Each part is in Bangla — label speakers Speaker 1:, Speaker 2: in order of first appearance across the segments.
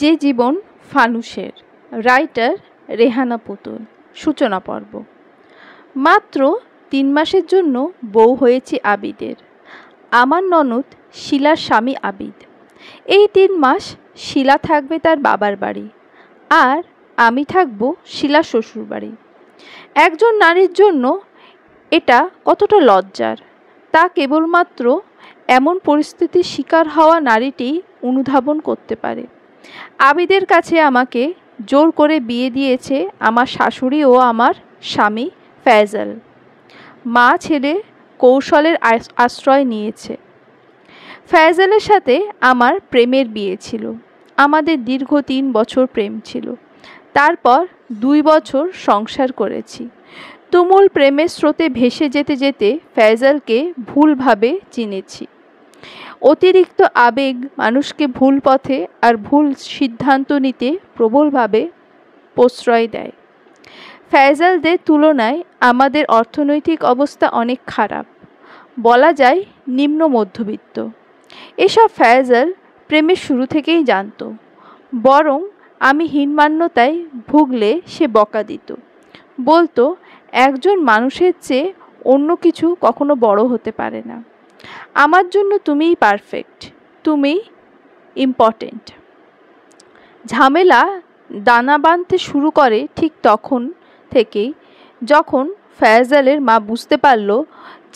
Speaker 1: যে জীবন ফানুষের রাইটার রেহানা পুতুল সূচনা পর্ব মাত্র তিন মাসের জন্য বউ হয়েছি আবিদের আমার ননদ শিলার স্বামী আবিদ এই তিন মাস শিলা থাকবে তার বাবার বাড়ি আর আমি থাকব শিলা শ্বশুর বাড়ি একজন নারীর জন্য এটা কতটা লজ্জার তা কেবলমাত্র এমন পরিস্থিতির শিকার হওয়া নারীটি অনুধাবন করতে পারে আবিদের কাছে আমাকে জোর করে বিয়ে দিয়েছে আমার শাশুড়ি ও আমার স্বামী ফ্যাজাল মা ছেলে কৌশলের আশ্রয় নিয়েছে ফ্যাজালের সাথে আমার প্রেমের বিয়ে ছিল আমাদের দীর্ঘ তিন বছর প্রেম ছিল তারপর দুই বছর সংসার করেছি তুমুল প্রেমের স্রোতে ভেসে যেতে যেতে ফ্যাজালকে ভুলভাবে চিনেছি অতিরিক্ত আবেগ মানুষকে ভুল পথে আর ভুল সিদ্ধান্ত নিতে প্রবলভাবে প্রশ্রয় দেয় ফ্যাজালদের তুলনায় আমাদের অর্থনৈতিক অবস্থা অনেক খারাপ বলা যায় নিম্ন মধ্যবিত্ত এসব ফ্যাজাল প্রেমের শুরু থেকেই জানত বরং আমি হীনমান্যতায় ভুগলে সে বকা দিত বলতো একজন মানুষের চেয়ে অন্য কিছু কখনো বড় হতে পারে না আমার জন্য তুমিই পারফেক্ট তুমি ইম্পর্টেন্ট ঝামেলা দানা বাঁধতে শুরু করে ঠিক তখন থেকেই যখন ফয়জালের মা বুঝতে পারল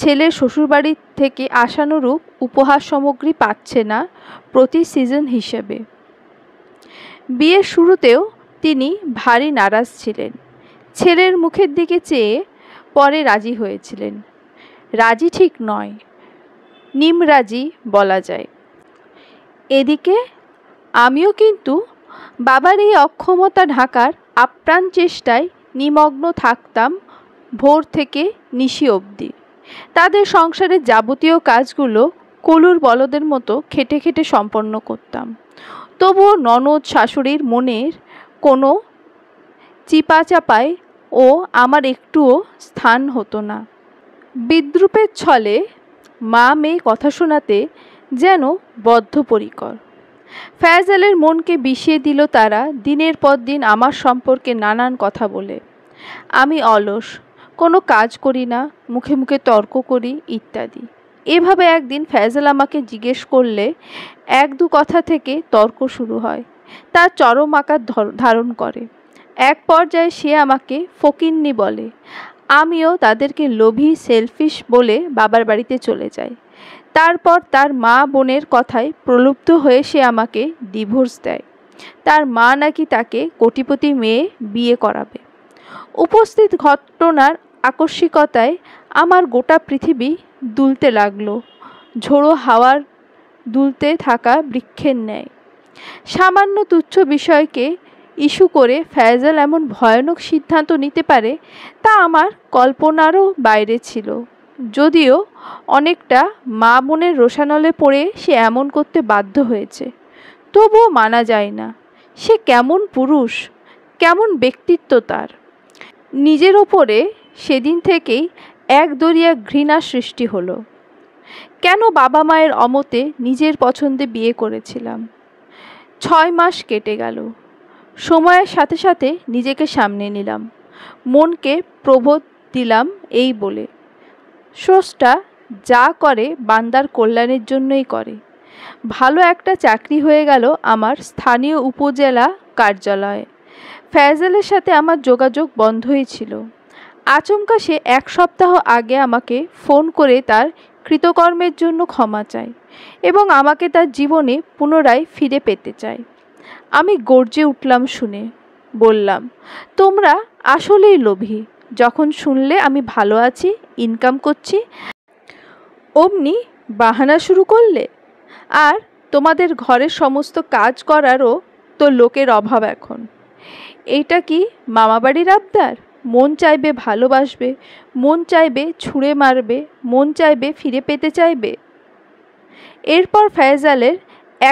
Speaker 1: ছেলের শ্বশুরবাড়ি থেকে আশানুরূপ উপহার সামগ্রী পাচ্ছে না প্রতি সিজন হিসেবে বিয়ের শুরুতেও তিনি ভারী নারাজ ছিলেন ছেলের মুখের দিকে চেয়ে পরে রাজি হয়েছিলেন রাজি ঠিক নয় নিমরাজি বলা যায় এদিকে আমিও কিন্তু বাবার এই অক্ষমতা ঢাকার আপ্রাণ চেষ্টায় নিমগ্ন থাকতাম ভোর থেকে নিশি অবধি তাদের সংসারের যাবতীয় কাজগুলো কলুর বলদের মতো খেটে খেটে সম্পন্ন করতাম তবুও ননদ শাশুড়ির মনের কোনো চিপাচাপায় ও আমার একটুও স্থান হতো না বিদ্রুপের ছলে মা মেয়ে কথা শোনাতে যেন বদ্ধপরিকর ফ্যাজালের মনকে বিষিয়ে দিল তারা দিনের পর দিন আমার সম্পর্কে নানান কথা বলে আমি অলস কোনো কাজ করি না মুখে মুখে তর্ক করি ইত্যাদি এভাবে একদিন ফ্যাজাল আমাকে জিজ্ঞেস করলে এক দু কথা থেকে তর্ক শুরু হয় তার চরম আকার ধারণ করে এক পর্যায়ে সে আমাকে ফকিন্নি বলে আমিও তাদেরকে লোভী সেলফিশ বলে বাবার বাড়িতে চলে যাই তারপর তার মা বোনের কথায় প্রলুব্ধ হয়ে সে আমাকে ডিভোর্স দেয় তার মা নাকি তাকে কোটিপতি মেয়ে বিয়ে করাবে উপস্থিত ঘটনার আকস্মিকতায় আমার গোটা পৃথিবী দুলতে লাগলো ঝোড়ো হাওয়ার দুলতে থাকা বৃক্ষের ন্যায় সামান্য তুচ্ছ বিষয়কে ইস্যু করে ফ্যাজাল এমন ভয়ানক সিদ্ধান্ত নিতে পারে তা আমার কল্পনারও বাইরে ছিল যদিও অনেকটা মা বোনের রোশানলে পড়ে সে এমন করতে বাধ্য হয়েছে তবুও মানা যায় না সে কেমন পুরুষ কেমন ব্যক্তিত্ব তার নিজের ওপরে সেদিন থেকেই এক দরিয়া ঘৃণা সৃষ্টি হলো কেন বাবা মায়ের অমতে নিজের পছন্দে বিয়ে করেছিলাম ছয় মাস কেটে গেল সময়ের সাথে সাথে নিজেকে সামনে নিলাম মনকে প্রবোধ দিলাম এই বলে সোসটা যা করে বান্দার কল্যাণের জন্যই করে ভালো একটা চাকরি হয়ে গেল আমার স্থানীয় উপজেলা কার্যালয়ে ফ্যাজেলের সাথে আমার যোগাযোগ বন্ধই ছিল আচমকা সে এক সপ্তাহ আগে আমাকে ফোন করে তার কৃতকর্মের জন্য ক্ষমা চায় এবং আমাকে তার জীবনে পুনরায় ফিরে পেতে চায় আমি গর্জে উঠলাম শুনে বললাম তোমরা আসলেই লোভী যখন শুনলে আমি ভালো আছি ইনকাম করছি অমনি বাহানা শুরু করলে আর তোমাদের ঘরের সমস্ত কাজ করারও তো লোকের অভাব এখন এইটা কি মামাবাড়ির আবদার মন চাইবে ভালোবাসবে মন চাইবে ছুঁড়ে মারবে মন চাইবে ফিরে পেতে চাইবে এরপর ফয়জালের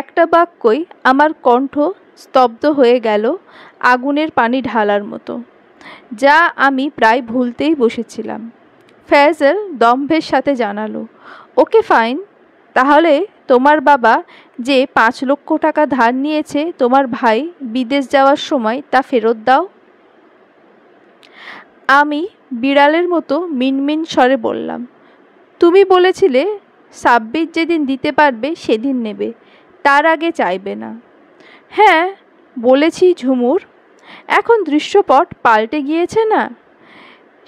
Speaker 1: একটা বাক্যই আমার কণ্ঠ স্তব্ধ হয়ে গেল আগুনের পানি ঢালার মতো যা আমি প্রায় ভুলতেই বসেছিলাম ফ্যাজল দম্ভের সাথে জানালো ওকে ফাইন তাহলে তোমার বাবা যে পাঁচ লক্ষ টাকা ধার নিয়েছে তোমার ভাই বিদেশ যাওয়ার সময় তা ফেরত দাও আমি বিড়ালের মতো মিনমিন স্বরে বললাম তুমি বলেছিলে সাব্বির যেদিন দিতে পারবে সেদিন নেবে তার আগে চাইবে না হ্যাঁ বলেছি ঝুমুর এখন দৃশ্যপট পাল্টে গিয়েছে না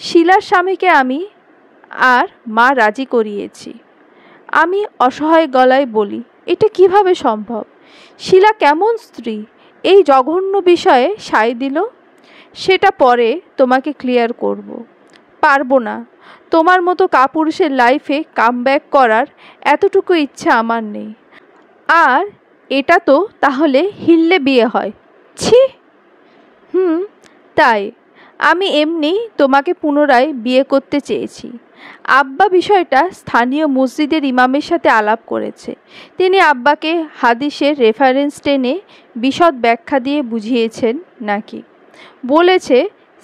Speaker 1: শিলার স্বামীকে আমি আর মা রাজি করিয়েছি আমি অসহায় গলায় বলি এটা কিভাবে সম্ভব শিলা কেমন স্ত্রী এই জঘন্য বিষয়ে সায় দিল সেটা পরে তোমাকে ক্লিয়ার করব। পারবো না তোমার মতো কাপুরুষের লাইফে কামব্যাক করার এতটুকু ইচ্ছা আমার নেই আর এটা তো তাহলে হিল্লে বিয়ে হয় ছি হুম তাই আমি এমনি তোমাকে পুনরায় বিয়ে করতে চেয়েছি আব্বা বিষয়টা স্থানীয় মসজিদের ইমামের সাথে আলাপ করেছে তিনি আব্বাকে হাদিসের রেফারেন্স টেনে বিশদ ব্যাখ্যা দিয়ে বুঝিয়েছেন নাকি বলেছে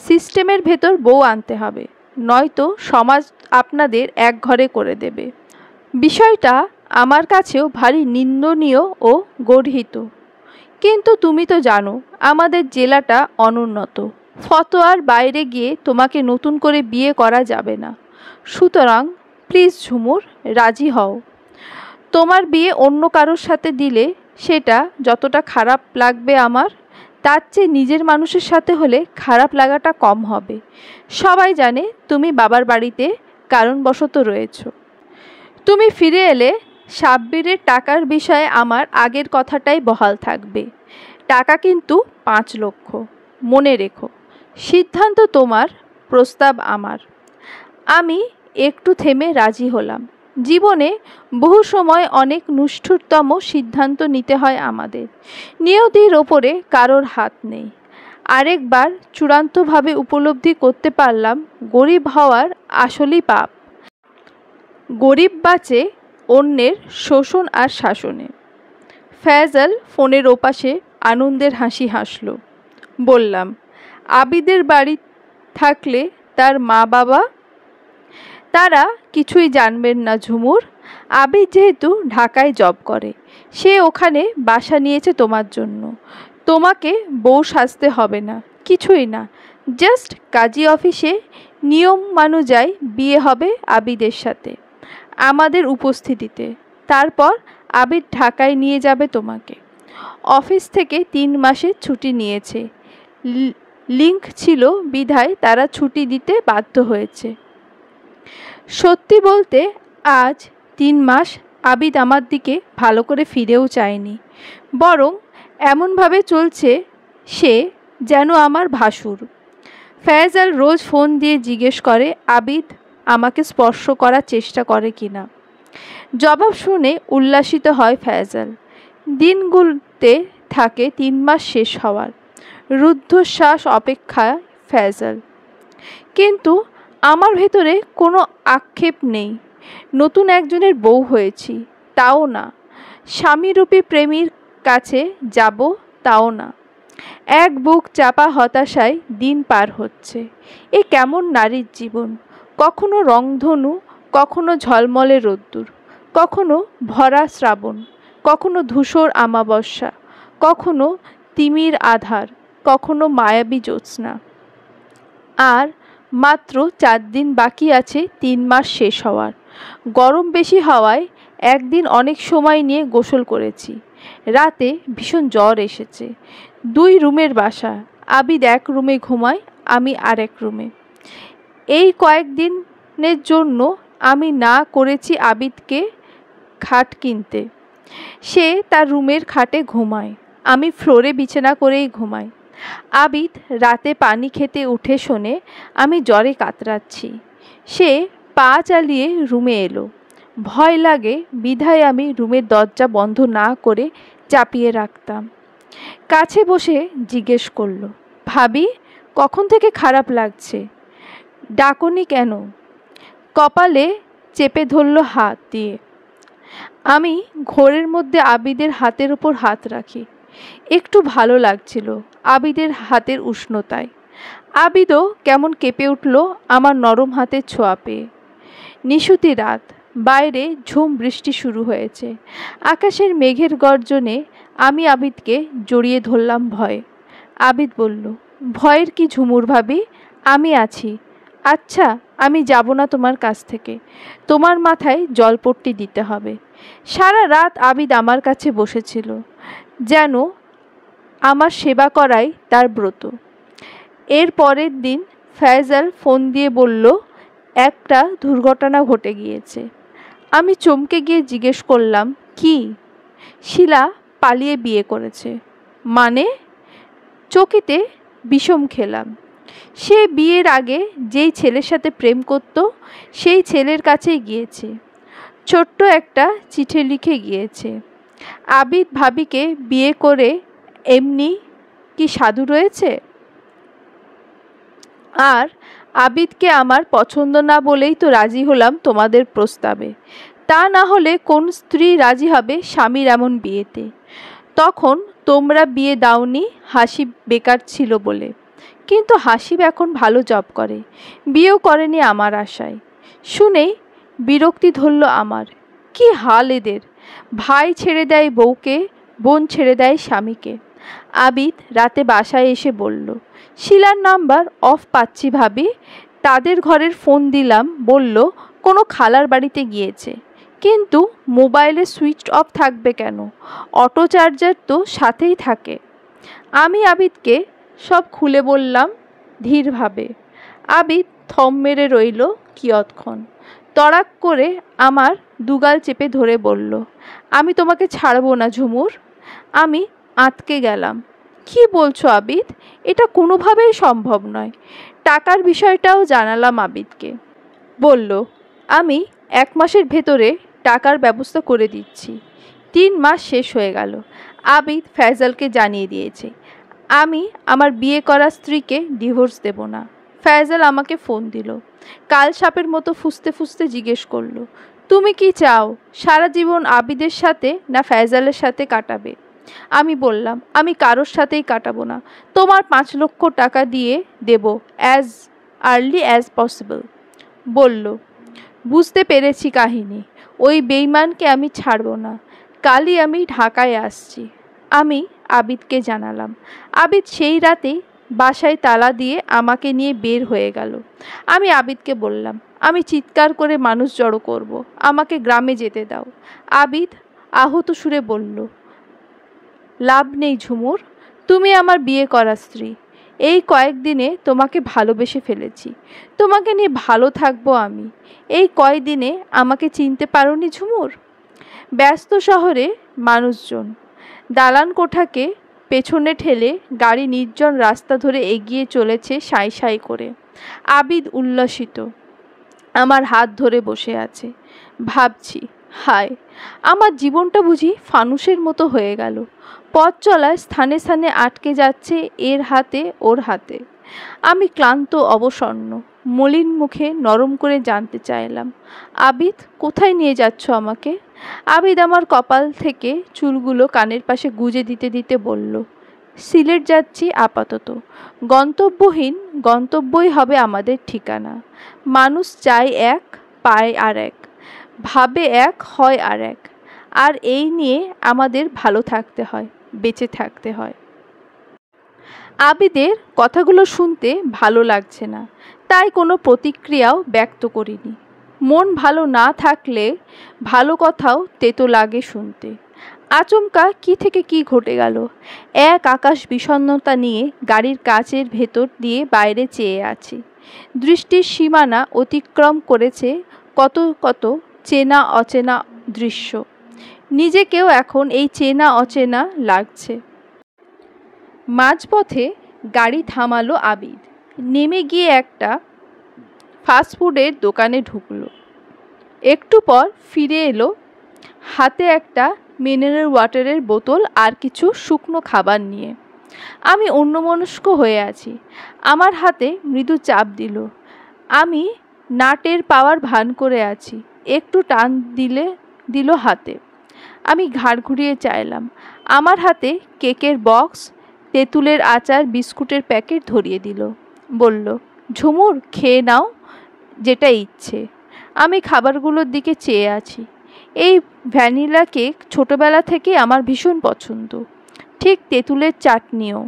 Speaker 1: সিস্টেমের ভেতর বউ আনতে হবে নয়তো সমাজ আপনাদের এক ঘরে করে দেবে বিষয়টা আমার কাছেও ভারী নিন্দনীয় ও গর্হিত কিন্তু তুমি তো জানো আমাদের জেলাটা অনুন্নত ফতোয়ার বাইরে গিয়ে তোমাকে নতুন করে বিয়ে করা যাবে না সুতরাং প্লিজ ঝুমুর রাজি হও তোমার বিয়ে অন্য কারোর সাথে দিলে সেটা যতটা খারাপ লাগবে আমার তার চেয়ে নিজের মানুষের সাথে হলে খারাপ লাগাটা কম হবে সবাই জানে তুমি বাবার বাড়িতে কারণবশত রয়েছ তুমি ফিরে এলে সাব্বিরের টাকার বিষয়ে আমার আগের কথাটাই বহাল থাকবে টাকা কিন্তু পাঁচ লক্ষ মনে রেখো সিদ্ধান্ত তোমার প্রস্তাব আমার আমি একটু থেমে রাজি হলাম জীবনে বহু সময় অনেক নুষ্ঠুরতম সিদ্ধান্ত নিতে হয় আমাদের নিয়তির ওপরে কারোর হাত নেই আরেকবার চূড়ান্তভাবে উপলব্ধি করতে পারলাম গরিব হওয়ার আসলই পাপ গরিব বাঁচে অন্যের শোষণ আর শাসনে ফ্যাজাল ফোনের ওপাশে আনন্দের হাসি হাসল বললাম আবিদের বাড়ি থাকলে তার মা বাবা তারা কিছুই জানবেন না ঝুমুর আবির যেহেতু ঢাকায় জব করে সে ওখানে বাসা নিয়েছে তোমার জন্য তোমাকে বউ সাজতে হবে না কিছুই না জাস্ট কাজী অফিসে নিয়ম মানুযায়ী বিয়ে হবে আবিদের সাথে আমাদের উপস্থিতিতে তারপর আবির ঢাকায় নিয়ে যাবে তোমাকে অফিস থেকে তিন মাসের ছুটি নিয়েছে লিঙ্ক ছিল বিধায় তারা ছুটি দিতে বাধ্য হয়েছে সত্যি বলতে আজ তিন মাস আবিদ আমার দিকে ভালো করে ফিরেও চায়নি বরং এমনভাবে চলছে সে যেন আমার ভাসুর আর রোজ ফোন দিয়ে জিজ্ঞেস করে আবিদ আমাকে স্পর্শ করার চেষ্টা করে কি না জবাব শুনে উল্লাসিত হয় ফ্যাজাল দিনগুলোতে থাকে তিন মাস শেষ হওয়ার রুদ্ধশ্বাস অপেক্ষা ফ্যাজাল কিন্তু আমার ভেতরে কোনো আক্ষেপ নেই নতুন একজনের বউ হয়েছি তাও না স্বামীরূপী প্রেমীর কাছে যাব তাও না এক বুক চাপা হতাশায় দিন পার হচ্ছে এ কেমন নারীর জীবন কখনো রংধনু কখনো ঝলমলে রোদ্দুর কখনো ভরা শ্রাবণ কখনো ধূসর আমাবস্যা কখনো তিমির আধার কখনো মায়াবী জ্যোৎস্না আর মাত্র চার দিন বাকি আছে তিন মাস শেষ হওয়ার গরম বেশি হওয়ায় একদিন অনেক সময় নিয়ে গোসল করেছি রাতে ভীষণ জ্বর এসেছে দুই রুমের বাসা আবিদ এক রুমে ঘুমায় আমি আরেক রুমে এই কয়েকদিনের জন্য আমি না করেছি আবিদকে খাট কিনতে সে তার রুমের খাটে ঘুমায় আমি ফ্লোরে বিছানা করেই ঘুমাই আবিদ রাতে পানি খেতে উঠে শোনে আমি জ্বরে কাতরাচ্ছি সে পা চালিয়ে রুমে এলো ভয় লাগে বিধায় আমি রুমের দরজা বন্ধ না করে চাপিয়ে রাখতাম কাছে বসে জিজ্ঞেস করলো ভাবি কখন থেকে খারাপ লাগছে ডাকনি কেন কপালে চেপে ধরল হাত দিয়ে আমি ঘোরের মধ্যে আবিদের হাতের ওপর হাত রাখি একটু ভালো লাগছিল আবিদের হাতের উষ্ণতায় আবিদও কেমন কেঁপে উঠল আমার নরম হাতের ছোঁয়া পেয়ে নিশুতি রাত বাইরে ঝুম বৃষ্টি শুরু হয়েছে আকাশের মেঘের গর্জনে আমি আবিদকে জড়িয়ে ধরলাম ভয়ে আবিদ বলল ভয়ের কি ঝুমুর ভাবি আমি আছি আচ্ছা আমি যাব না তোমার কাছ থেকে তোমার মাথায় জলপট্টি দিতে হবে সারা রাত আবিদ আমার কাছে বসেছিল যেন আমার সেবা করাই তার ব্রত এর পরের দিন ফয়জাল ফোন দিয়ে বলল একটা দুর্ঘটনা ঘটে গিয়েছে আমি চমকে গিয়ে জিজ্ঞেস করলাম কি শিলা পালিয়ে বিয়ে করেছে মানে চকিতে বিষম খেলাম সে বিয়ের আগে যেই ছেলের সাথে প্রেম করত সেই ছেলের কাছেই গিয়েছে ছোট্ট একটা চিঠি লিখে গিয়েছে আবিদ ভাবিকে বিয়ে করে এমনি কি সাধু রয়েছে আর আবিদকে আমার পছন্দ না বলেই তো রাজি হলাম তোমাদের প্রস্তাবে তা না হলে কোন স্ত্রী রাজি হবে স্বামীর এমন বিয়েতে তখন তোমরা বিয়ে দাওনি হাসি বেকার ছিল বলে কিন্তু হাসিব এখন ভালো জব করে বিয়েও করেনি আমার আশায় শুনেই বিরক্তি ধরল আমার কি হাল এদের ভাই ছেড়ে দেয় বউকে বোন ছেড়ে দেয় স্বামীকে আবিদ রাতে বাসায় এসে বলল শিলার নাম্বার অফ পাচ্ছি ভাবি তাদের ঘরের ফোন দিলাম বলল কোনো খালার বাড়িতে গিয়েছে কিন্তু মোবাইলে সুইচ অফ থাকবে কেন অটো চার্জার তো সাথেই থাকে আমি আবিদকে সব খুলে বললাম ধীরভাবে আবিদ থম মেরে রইল কিয়ৎক্ষণ তড়াক করে আমার দুগাল চেপে ধরে বলল আমি তোমাকে ছাড়বো না ঝুমুর আমি আঁতকে গেলাম কি বলছো আবিদ এটা কোনোভাবেই সম্ভব নয় টাকার বিষয়টাও জানালাম আবিদকে বলল আমি এক মাসের ভেতরে টাকার ব্যবস্থা করে দিচ্ছি তিন মাস শেষ হয়ে গেল আবিদ ফ্যাজালকে জানিয়ে দিয়েছে আমি আমার বিয়ে করা স্ত্রীকে ডিভোর্স দেব না ফয়জাল আমাকে ফোন দিল কাল সাপের মতো ফুসতে ফুসতে জিজ্ঞেস করলো তুমি কি চাও সারা জীবন আবিদের সাথে না ফয়জালের সাথে কাটাবে আমি বললাম আমি কারোর সাথেই কাটাবো না তোমার পাঁচ লক্ষ টাকা দিয়ে দেব অ্যাজ আর্লি অ্যাজ পসিবল বলল বুঝতে পেরেছি কাহিনী ওই বেইমানকে আমি ছাড়ব না কালই আমি ঢাকায় আসছি আমি আবিদকে জানালাম আবিদ সেই রাতেই বাসায় তালা দিয়ে আমাকে নিয়ে বের হয়ে গেল আমি আবিদকে বললাম আমি চিৎকার করে মানুষ জড়ো করব। আমাকে গ্রামে যেতে দাও আবিদ আহত সুরে বলল লাভ নেই ঝুমুর তুমি আমার বিয়ে করা স্ত্রী এই কয়েকদিনে তোমাকে ভালোবেসে ফেলেছি তোমাকে নিয়ে ভালো থাকবো আমি এই কয়দিনে আমাকে চিনতে পারোনি ঝুমুর ব্যস্ত শহরে মানুষজন দালান কোঠাকে পেছনে ঠেলে গাড়ি নির্জন রাস্তা ধরে এগিয়ে চলেছে সাই সাই করে আবিদ উল্লাসিত আমার হাত ধরে বসে আছে ভাবছি হায় আমার জীবনটা বুঝি ফানুষের মতো হয়ে গেল পথ চলায় স্থানে স্থানে আটকে যাচ্ছে এর হাতে ওর হাতে আমি ক্লান্ত অবসন্ন মলিন মুখে নরম করে জানতে চাইলাম আবিদ কোথায় নিয়ে যাচ্ছ আমাকে আবিদ আমার কপাল থেকে চুলগুলো কানের পাশে গুজে দিতে দিতে বলল সিলেট যাচ্ছি আপাতত গন্তব্যহীন গন্তব্যই হবে আমাদের ঠিকানা মানুষ চায় এক পায় আর এক ভাবে এক হয় আর এক আর এই নিয়ে আমাদের ভালো থাকতে হয় বেঁচে থাকতে হয় আবিদের কথাগুলো শুনতে ভালো লাগছে না তাই কোনো প্রতিক্রিয়াও ব্যক্ত করিনি মন ভালো না থাকলে ভালো কথাও তেতো লাগে শুনতে আচমকা কি থেকে কি ঘটে গেল এক আকাশ বিষণ্নতা নিয়ে গাড়ির কাচের ভেতর দিয়ে বাইরে চেয়ে আছে দৃষ্টির সীমানা অতিক্রম করেছে কত কত চেনা অচেনা দৃশ্য নিজেকেও এখন এই চেনা অচেনা লাগছে মাঝপথে গাড়ি থামালো আবির নেমে গিয়ে একটা ফাস্টফুডের দোকানে ঢুকলো একটু পর ফিরে এলো হাতে একটা মিনারেল ওয়াটারের বোতল আর কিছু শুকনো খাবার নিয়ে আমি অন্যমনস্ক হয়ে আছি আমার হাতে মৃদু চাপ দিল আমি নাটের পাওয়ার ভান করে আছি একটু টান দিলে দিল হাতে আমি ঘাড় ঘুরিয়ে চাইলাম আমার হাতে কেকের বক্স তেঁতুলের আচার বিস্কুটের প্যাকেট ধরিয়ে দিল বলল ঝুমুর খেয়ে নাও যেটা ইচ্ছে আমি খাবারগুলোর দিকে চেয়ে আছি এই ভ্যানিলা কেক ছোটোবেলা থেকে আমার ভীষণ পছন্দ ঠিক তেঁতুলের চাটনিও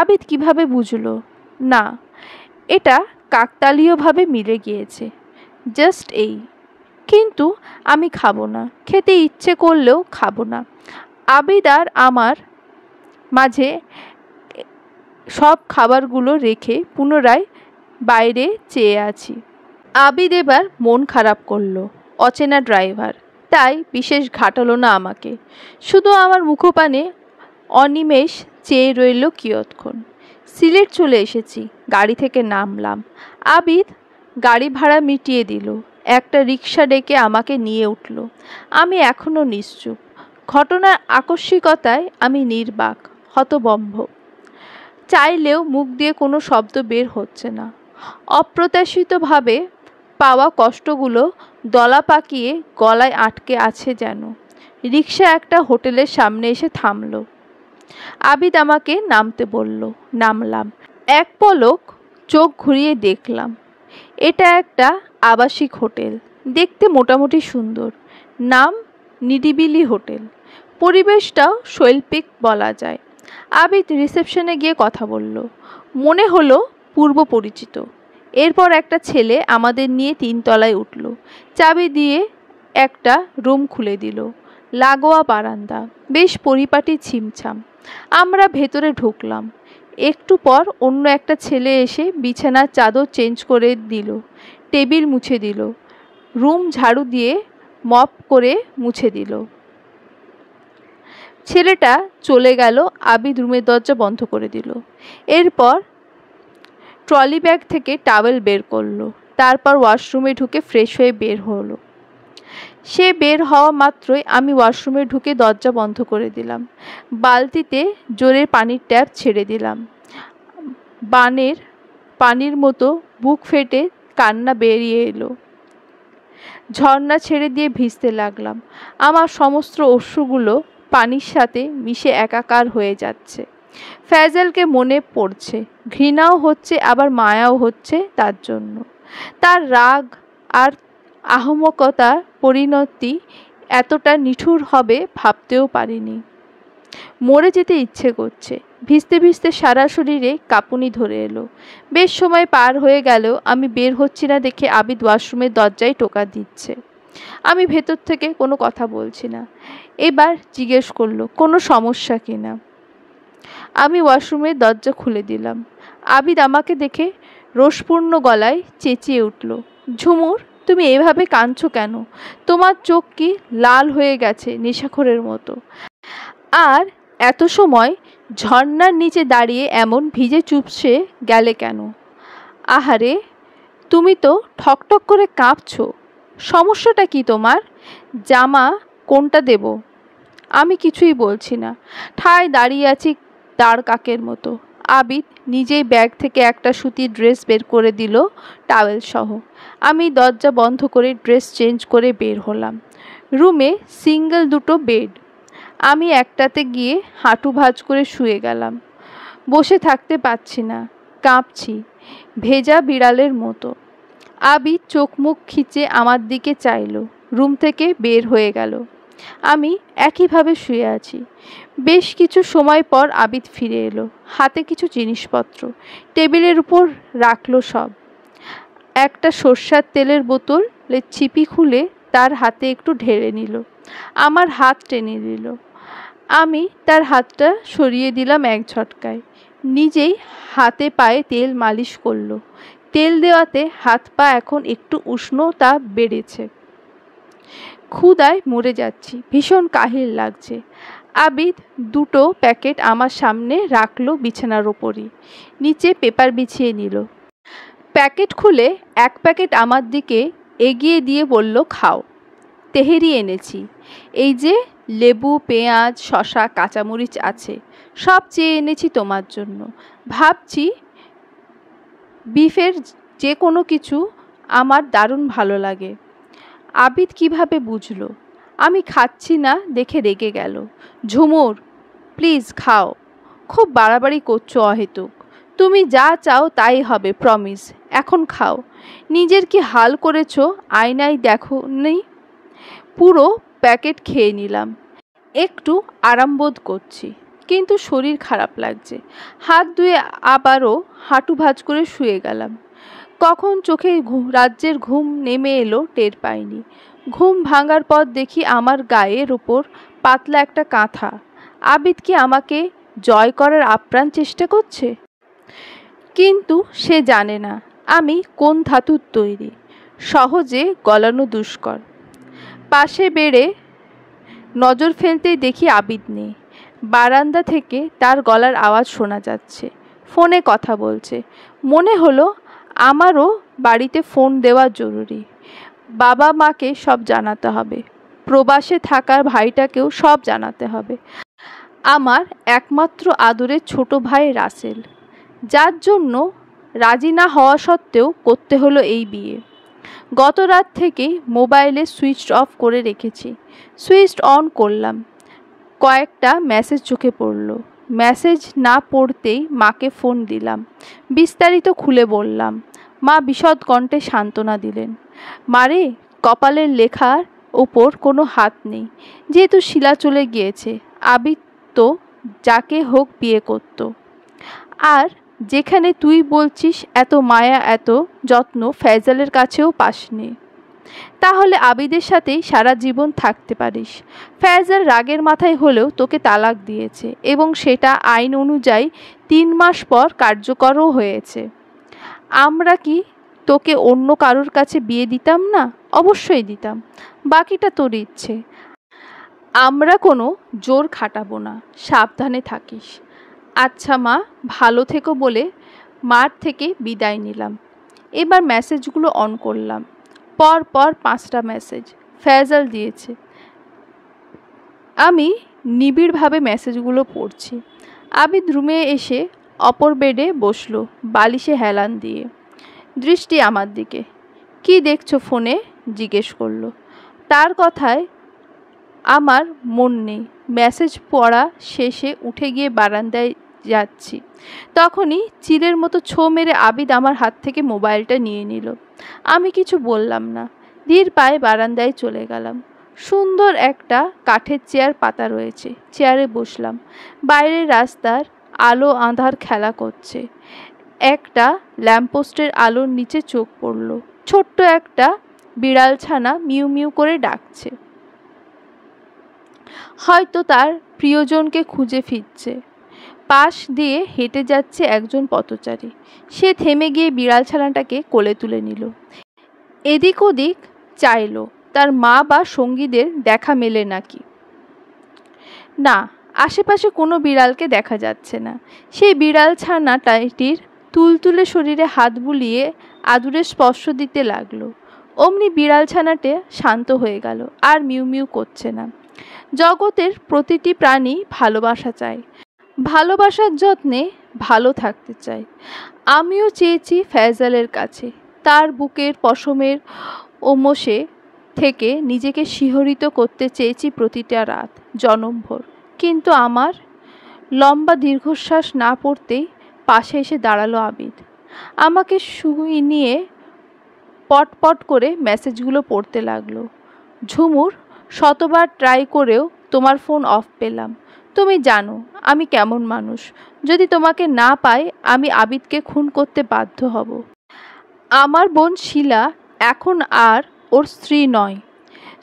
Speaker 1: আবিদ কিভাবে বুঝলো না এটা কাকতালীয়ভাবে মিলে গিয়েছে জাস্ট এই কিন্তু আমি খাবো না খেতে ইচ্ছে করলেও খাবো না আবিদ আর আমার মাঝে সব খাবারগুলো রেখে পুনরায় বাইরে চেয়ে আছি আবিদ এবার মন খারাপ করলো অচেনা ড্রাইভার তাই বিশেষ ঘাটালো না আমাকে শুধু আমার মুখপানে অনিমেষ চেয়ে রইল কিয়ৎক্ষণ সিলেট চলে এসেছি গাড়ি থেকে নামলাম আবিদ গাড়ি ভাড়া মিটিয়ে দিল একটা রিক্সা ডেকে আমাকে নিয়ে উঠল আমি এখনও নিশ্চুপ ঘটনার আকস্মিকতায় আমি নির্বাক হতবম্ব চাইলেও মুখ দিয়ে কোনো শব্দ বের হচ্ছে না অপ্রত্যাশিতভাবে পাওয়া কষ্টগুলো দলা পাকিয়ে গলায় আটকে আছে যেন রিক্সা একটা হোটেলের সামনে এসে থামল আবিদ আমাকে নামতে বলল নামলাম এক পলক চোখ ঘুরিয়ে দেখলাম এটা একটা আবাসিক হোটেল দেখতে মোটামুটি সুন্দর নাম নিরিবিলি হোটেল পরিবেশটাও শৈল্পিক বলা যায় আবিদ রিসেপশনে গিয়ে কথা বলল মনে হলো পূর্ব পরিচিত এরপর একটা ছেলে আমাদের নিয়ে তিনতলায় উঠল চাবি দিয়ে একটা রুম খুলে দিল লাগোয়া বারান্দা বেশ পরিপাটি ছিমছাম আমরা ভেতরে ঢুকলাম একটু পর অন্য একটা ছেলে এসে বিছানার চাদর চেঞ্জ করে দিল টেবিল মুছে দিল রুম ঝাড়ু দিয়ে মপ করে মুছে দিল ছেলেটা চলে গেল আবিদ রুমের দরজা বন্ধ করে দিল এরপর ট্রলি ব্যাগ থেকে টাওয়েল বের করলো তারপর ওয়াশরুমে ঢুকে ফ্রেশ হয়ে বের হলো সে বের হওয়া মাত্রই আমি ওয়াশরুমে ঢুকে দরজা বন্ধ করে দিলাম বালতিতে জোরের পানির ট্যাপ ছেড়ে দিলাম বানের পানির মতো বুক ফেটে কান্না বেরিয়ে এলো ঝর্ণা ছেড়ে দিয়ে ভিজতে লাগলাম আমার সমস্ত অশ্রুগুলো পানির সাথে মিশে একাকার হয়ে যাচ্ছে ফ্যাজলকে মনে পড়ছে ঘৃণাও হচ্ছে আবার মায়াও হচ্ছে তার জন্য তার রাগ আর আহমকতা পরিণতি এতটা নিঠুর হবে ভাবতেও পারিনি মরে যেতে ইচ্ছে করছে ভিজতে ভিজতে সারা শরীরে কাঁপুনি ধরে এলো বেশ সময় পার হয়ে গেল আমি বের হচ্ছি না দেখে আবিদ ওয়াশরুমের দরজায় টোকা দিচ্ছে আমি ভেতর থেকে কোনো কথা বলছি না এবার জিজ্ঞেস করলো কোনো সমস্যা কিনা আমি ওয়াশরুমের দরজা খুলে দিলাম আবিদ আমাকে দেখে রোষপূর্ণ গলায় চেঁচিয়ে উঠল ঝুমুর তুমি এভাবে কাঁদছ কেন তোমার চোখ কি লাল হয়ে গেছে নিশাখরের মতো আর এত সময় ঝর্নার নিচে দাঁড়িয়ে এমন ভিজে চুপসে গেলে কেন আহারে তুমি তো ঠকঠক করে কাঁপছ সমস্যাটা কি তোমার জামা কোনটা দেব আমি কিছুই বলছি না ঠায় দাঁড়িয়ে আছি তার কাকের মতো আবিদ নিজেই ব্যাগ থেকে একটা সুতির ড্রেস বের করে দিল টাওয়েল সহ আমি দরজা বন্ধ করে ড্রেস চেঞ্জ করে বের হলাম রুমে সিঙ্গেল দুটো বেড আমি একটাতে গিয়ে হাঁটু ভাজ করে শুয়ে গেলাম বসে থাকতে পারছি না কাঁপছি ভেজা বিড়ালের মতো আবি চোখ মুখ খিচে আমার দিকে চাইল রুম থেকে বের হয়ে গেল আমি একইভাবে শুয়ে আছি বেশ কিছু সময় পর আবিদ ফিরে এলো হাতে কিছু জিনিসপত্র টেবিলের উপর রাখলো সব একটা সর্ষার তেলের বোতল ছিপি খুলে তার হাতে একটু ঢেলে নিল আমার হাত টেনে দিল আমি তার হাতটা সরিয়ে দিলাম এক ঝটকায় নিজেই হাতে পায়ে তেল মালিশ করলো তেল দেওয়াতে হাত পা এখন একটু উষ্ণতা বেড়েছে ক্ষুদায় মরে যাচ্ছি ভীষণ কাহিল লাগছে আবিদ দুটো প্যাকেট আমার সামনে রাখলো বিছানার ওপরই নিচে পেপার বিছিয়ে নিল প্যাকেট খুলে এক প্যাকেট আমার দিকে এগিয়ে দিয়ে বলল খাও তেহেরি এনেছি এই যে লেবু পেঁয়াজ শশা কাঁচামরিচ আছে সব চেয়ে এনেছি তোমার জন্য ভাবছি বিফের যে কোনো কিছু আমার দারুণ ভালো লাগে আবিদ কিভাবে বুঝলো আমি খাচ্ছি না দেখে রেগে গেল ঝুমুর প্লিজ খাও খুব বাড়াবাড়ি করছো অহেতুক তুমি যা চাও তাই হবে প্রমিস এখন খাও নিজের কি হাল করেছো আয়নায় দেখো নেই পুরো প্যাকেট খেয়ে নিলাম একটু আরামবোধ করছি কিন্তু শরীর খারাপ লাগছে হাত ধুয়ে আবারও হাঁটু ভাজ করে শুয়ে গেলাম কখন চোখে রাজ্যের ঘুম নেমে এলো টের পাইনি ঘুম ভাঙার পর দেখি আমার গায়ের ওপর পাতলা একটা কাঁথা আবিদ কি আমাকে জয় করার আপ্রাণ চেষ্টা করছে কিন্তু সে জানে না আমি কোন ধাতুর তৈরি সহজে গলানো দুষ্কর পাশে বেড়ে নজর ফেলতেই দেখি আবিদ নেই বারান্দা থেকে তার গলার আওয়াজ শোনা যাচ্ছে ফোনে কথা বলছে মনে হলো আমারও বাড়িতে ফোন দেওয়া জরুরি বাবা মাকে সব জানাতে হবে প্রবাসে থাকার ভাইটাকেও সব জানাতে হবে আমার একমাত্র আদরের ছোট ভাই রাসেল যার জন্য রাজি না হওয়া সত্ত্বেও করতে হলো এই বিয়ে গত রাত থেকেই মোবাইলে সুইচ অফ করে রেখেছি সুইচ অন করলাম কয়েকটা মেসেজ চোখে পড়ল মেসেজ না পড়তেই মাকে ফোন দিলাম বিস্তারিত খুলে বললাম মা বিশদ কণ্ঠে সান্ত্বনা দিলেন মারে কপালের লেখার ওপর কোনো হাত নেই যেহেতু শিলা চলে গিয়েছে আবির তো যাকে হোক বিয়ে করত আর যেখানে তুই বলছিস এত মায়া এত যত্ন ফ্যাজালের কাছেও পাসনি তাহলে আবিদের সাথেই সারা জীবন থাকতে পারিস ফ্যাজাল রাগের মাথায় হলেও তোকে তালাক দিয়েছে এবং সেটা আইন অনুযায়ী তিন মাস পর কার্যকরও হয়েছে আমরা কি তোকে অন্য কারোর কাছে বিয়ে দিতাম না অবশ্যই দিতাম বাকিটা তোর ইচ্ছে আমরা কোনো জোর খাটাবো না সাবধানে থাকিস আচ্ছা মা ভালো থেকো বলে মার থেকে বিদায় নিলাম এবার মেসেজগুলো অন করলাম পর পর পাঁচটা মেসেজ ফ্যাজাল দিয়েছে আমি নিবিড়ভাবে মেসেজগুলো পড়ছি আবিদ রুমে এসে অপর বেডে বসল বালিশে হেলান দিয়ে দৃষ্টি আমার দিকে কি দেখছো ফোনে জিজ্ঞেস করল তার কথায় আমার মন নেই মেসেজ পড়া শেষে উঠে গিয়ে বারান্দায় যাচ্ছি তখনই চিলের মতো ছো মেরে আবিদ আমার হাত থেকে মোবাইলটা নিয়ে নিল আমি কিছু বললাম না ধীর পায়ে বারান্দায় চলে গেলাম সুন্দর একটা কাঠের চেয়ার পাতা রয়েছে চেয়ারে বসলাম বাইরের রাস্তার আলো আঁধার খেলা করছে একটা ল্যাম্পপোস্টের আলোর নিচে চোখ পড়ল ছোট্ট একটা বিড়াল ছানা মিউ মিউ করে ডাকছে হয়তো তার প্রিয়জনকে খুঁজে ফিরছে পাশ দিয়ে হেঁটে যাচ্ছে একজন পথচারী সে থেমে গিয়ে বিড়াল ছানাটাকে কোলে তুলে নিল এদিক ওদিক চাইল তার মা বা সঙ্গীদের দেখা মেলে নাকি না আশেপাশে কোনো বিড়ালকে দেখা যাচ্ছে না সেই বিড়াল টাইটির তুলতুলে শরীরে হাত বুলিয়ে আদুরে স্পর্শ দিতে লাগলো অমনি বিড়াল ছানাটে শান্ত হয়ে গেল আর মিউ মিউ করছে না জগতের প্রতিটি প্রাণী ভালোবাসা চায় ভালোবাসার যত্নে ভালো থাকতে চাই আমিও চেয়েছি ফ্যাজালের কাছে তার বুকের পশমের ওমসে থেকে নিজেকে শিহরিত করতে চেয়েছি প্রতিটা রাত জনমভর কিন্তু আমার লম্বা দীর্ঘশ্বাস না পড়তেই পাশে এসে দাঁড়ালো আবির আমাকে শুই নিয়ে পটপট করে মেসেজগুলো পড়তে লাগলো ঝুমুর শতবার ট্রাই করেও তোমার ফোন অফ পেলাম তুমি জানো আমি কেমন মানুষ যদি তোমাকে না পাই আমি আবিদকে খুন করতে বাধ্য হব আমার বোন শিলা এখন আর ওর স্ত্রী নয়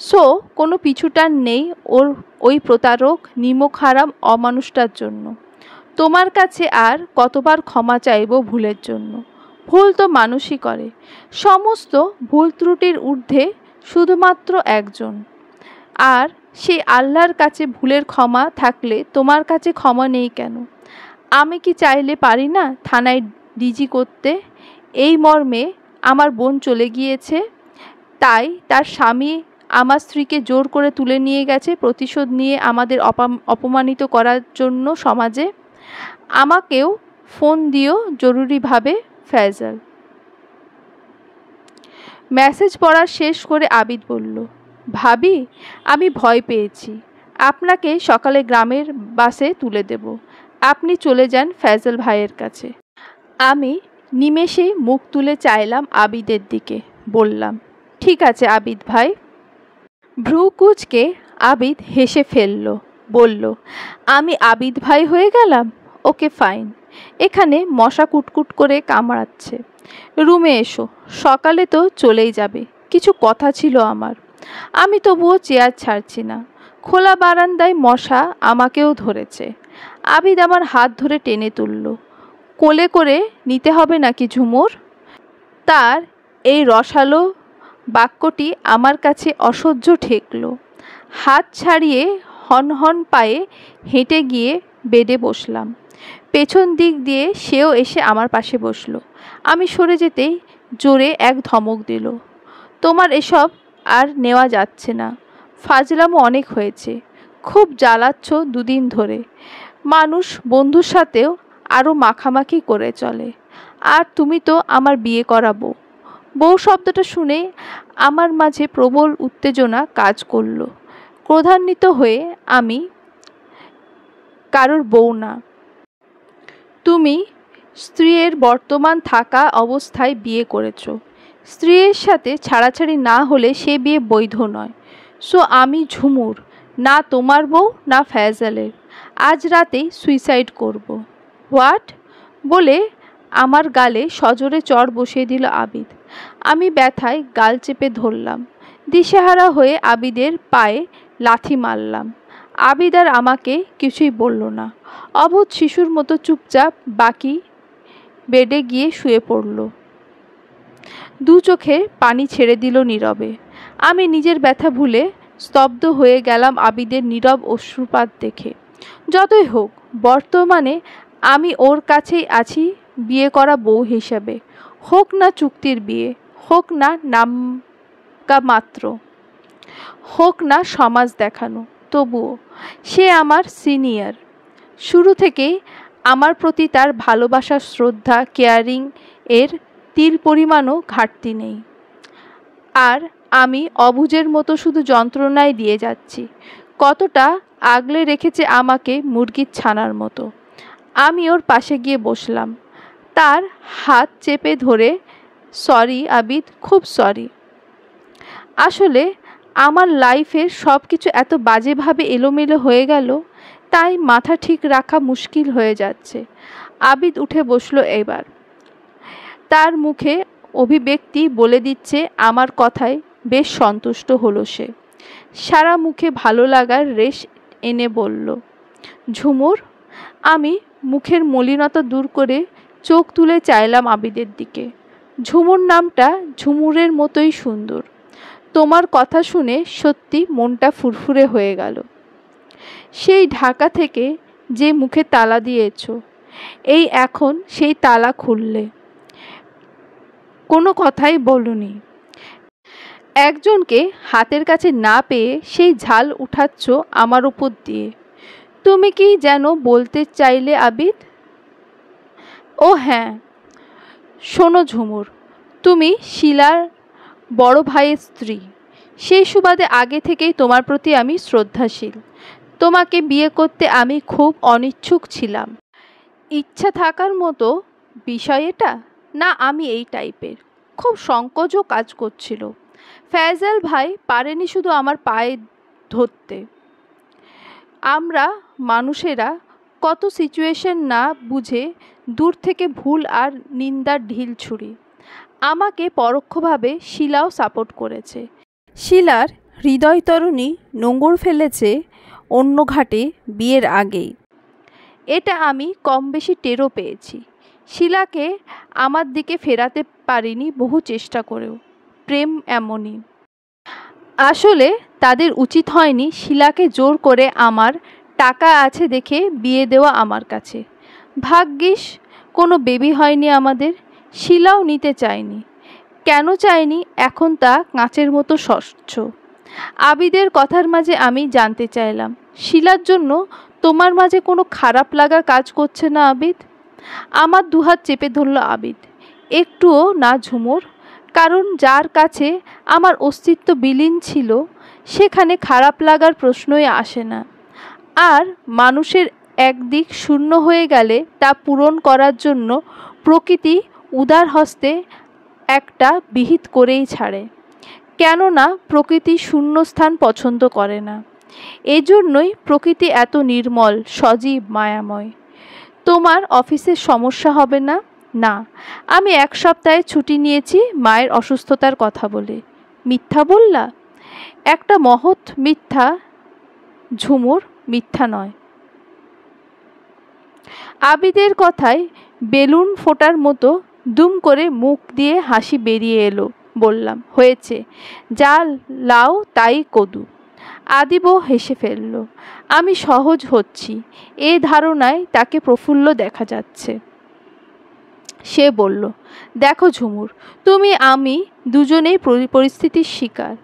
Speaker 1: সো কোনো পিছুটার নেই ওর ওই প্রতারক নিমক হারাম অমানুষটার জন্য তোমার কাছে আর কতবার ক্ষমা চাইব ভুলের জন্য ভুল তো মানুষই করে সমস্ত ভুল ত্রুটির ঊর্ধ্বে শুধুমাত্র একজন আর সেই আল্লাহর কাছে ভুলের ক্ষমা থাকলে তোমার কাছে ক্ষমা নেই কেন আমি কি চাইলে পারি না থানায় ডিজি করতে এই মর্মে আমার বোন চলে গিয়েছে তাই তার স্বামী আমার স্ত্রীকে জোর করে তুলে নিয়ে গেছে প্রতিশোধ নিয়ে আমাদের অপমানিত করার জন্য সমাজে আমাকেও ফোন দিও জরুরিভাবে ফ্যাজাল মেসেজ পড়া শেষ করে আবিদ বলল ভাবি আমি ভয় পেয়েছি আপনাকে সকালে গ্রামের বাসে তুলে দেব আপনি চলে যান ফ্যাজল ভাইয়ের কাছে আমি নিমেষে মুখ তুলে চাইলাম আবিদের দিকে বললাম ঠিক আছে আবিদ ভাই ভ্রু কুচকে আবিদ হেসে ফেলল বলল আমি আবিদ ভাই হয়ে গেলাম ওকে ফাইন এখানে মশা কুটকুট করে কামড়াচ্ছে রুমে এসো সকালে তো চলেই যাবে কিছু কথা ছিল আমার আমি তবুও চেয়ার ছাড়ছি না খোলা বারান্দায় মশা আমাকেও ধরেছে আবিদ আমার হাত ধরে টেনে তুলল কোলে করে নিতে হবে নাকি ঝুমুর তার এই রসালো বাক্যটি আমার কাছে অসহ্য ঠেকল হাত ছাড়িয়ে হনহন পায়ে হেঁটে গিয়ে বেডে বসলাম পেছন দিক দিয়ে সেও এসে আমার পাশে বসলো আমি সরে যেতেই জোরে এক ধমক দিল তোমার এসব আর নেওয়া যাচ্ছে না ফাজলামও অনেক হয়েছে খুব জ্বালাচ্ছ দুদিন ধরে মানুষ বন্ধুর সাথেও আরও মাখামাখি করে চলে আর তুমি তো আমার বিয়ে করাবো বউ শব্দটা শুনে আমার মাঝে প্রবল উত্তেজনা কাজ করল ক্রোধান্বিত হয়ে আমি কারোর বউ না তুমি স্ত্রীর বর্তমান থাকা অবস্থায় বিয়ে করেছ স্ত্রীর সাথে ছাড়াছাড়ি না হলে সে বিয়ে বৈধ নয় সো আমি ঝুমুর না তোমার বউ না ফ্যাজালের আজ রাতেই সুইসাইড করব। হোয়াট বলে আমার গালে সজোরে চর বসিয়ে দিল আবিদ আমি ব্যথায় গাল চেপে ধরলাম দিশেহারা হয়ে আবিদের পায়ে লাথি মারলাম আবিদ আর আমাকে কিছুই বলল না অবোধ শিশুর মতো চুপচাপ বাকি বেডে গিয়ে শুয়ে পড়ল দু চোখে পানি ছেড়ে দিল নীরবে আমি নিজের ব্যথা ভুলে স্তব্ধ হয়ে গেলাম আবিদের নীরব অশ্রুপাত দেখে যতই হোক বর্তমানে আমি ওর কাছেই আছি বিয়ে করা বউ হিসাবে হোক না চুক্তির বিয়ে হোক না কা মাত্র হোক না সমাজ দেখানো তবুও সে আমার সিনিয়র শুরু থেকেই আমার প্রতি তার ভালোবাসা শ্রদ্ধা কেয়ারিং এর তিল পরিমাণও ঘাটতি নেই আর আমি অবুজের মতো শুধু যন্ত্রণায় দিয়ে যাচ্ছি কতটা আগলে রেখেছে আমাকে মুরগির ছানার মতো আমি ওর পাশে গিয়ে বসলাম তার হাত চেপে ধরে সরি আবিদ খুব সরি আসলে আমার লাইফের সব কিছু এত বাজেভাবে এলোমেলো হয়ে গেল তাই মাথা ঠিক রাখা মুশকিল হয়ে যাচ্ছে আবিদ উঠে বসলো এবার তার মুখে অভিব্যক্তি বলে দিচ্ছে আমার কথায় বেশ সন্তুষ্ট হলো সে সারা মুখে ভালো লাগার রেশ এনে বলল ঝুমুর আমি মুখের মলিনতা দূর করে চোখ তুলে চাইলাম আবিদের দিকে ঝুমুর নামটা ঝুমুরের মতোই সুন্দর তোমার কথা শুনে সত্যি মনটা ফুরফুরে হয়ে গেল সেই ঢাকা থেকে যে মুখে তালা দিয়েছ এই এখন সেই তালা খুললে কোনো কথাই বলনি একজনকে হাতের কাছে না পেয়ে সেই ঝাল উঠাচ্ছ আমার উপর দিয়ে তুমি কি যেন বলতে চাইলে আবিদ ও হ্যাঁ শোনো ঝুমুর তুমি শিলার বড় ভাইয়ের স্ত্রী সেই সুবাদে আগে থেকেই তোমার প্রতি আমি শ্রদ্ধাশীল তোমাকে বিয়ে করতে আমি খুব অনিচ্ছুক ছিলাম ইচ্ছা থাকার মতো বিষয় এটা না আমি এই টাইপের খুব সংকোচও কাজ করছিল ফ্যাজাল ভাই পারেনি শুধু আমার পায়ে ধরতে আমরা মানুষেরা কত সিচুয়েশন না বুঝে দূর থেকে ভুল আর নিন্দার ঢিল ছুরি আমাকে পরোক্ষভাবে শিলাও সাপোর্ট করেছে শিলার হৃদয় তরুণী নোঙর ফেলেছে অন্য ঘাটে বিয়ের আগেই এটা আমি কম বেশি টেরও পেয়েছি শিলাকে আমার দিকে ফেরাতে পারিনি বহু চেষ্টা করেও প্রেম এমনই আসলে তাদের উচিত হয়নি শিলাকে জোর করে আমার টাকা আছে দেখে বিয়ে দেওয়া আমার কাছে ভাগ্যিস কোনো বেবি হয়নি আমাদের শিলাও নিতে চায়নি কেন চায়নি এখন তা কাঁচের মতো স্বচ্ছ আবিদের কথার মাঝে আমি জানতে চাইলাম শিলার জন্য তোমার মাঝে কোনো খারাপ লাগা কাজ করছে না আবিদ আমার দুহাত চেপে ধরল আবিদ একটুও না ঝুমুর কারণ যার কাছে আমার অস্তিত্ব বিলীন ছিল সেখানে খারাপ লাগার প্রশ্নই আসে না আর মানুষের একদিক শূন্য হয়ে গেলে তা পূরণ করার জন্য প্রকৃতি উদার হস্তে একটা বিহিত করেই ছাড়ে কেননা প্রকৃতি শূন্যস্থান পছন্দ করে না এজন্যই প্রকৃতি এত নির্মল সজীব মায়াময় তোমার অফিসের সমস্যা হবে না না আমি এক সপ্তাহে ছুটি নিয়েছি মায়ের অসুস্থতার কথা বলে মিথ্যা বললা একটা মহৎ মিথ্যা ঝুমুর মিথ্যা নয় আবিদের কথায় বেলুন ফোটার মতো দুম করে মুখ দিয়ে হাসি বেরিয়ে এলো বললাম হয়েছে যা লাও তাই কদু আদিব হেসে ফেলল আমি সহজ হচ্ছি এ ধারণায় তাকে প্রফুল্ল দেখা যাচ্ছে সে বলল দেখো ঝুমুর তুমি আমি দুজনেই পরিস্থিতির শিকার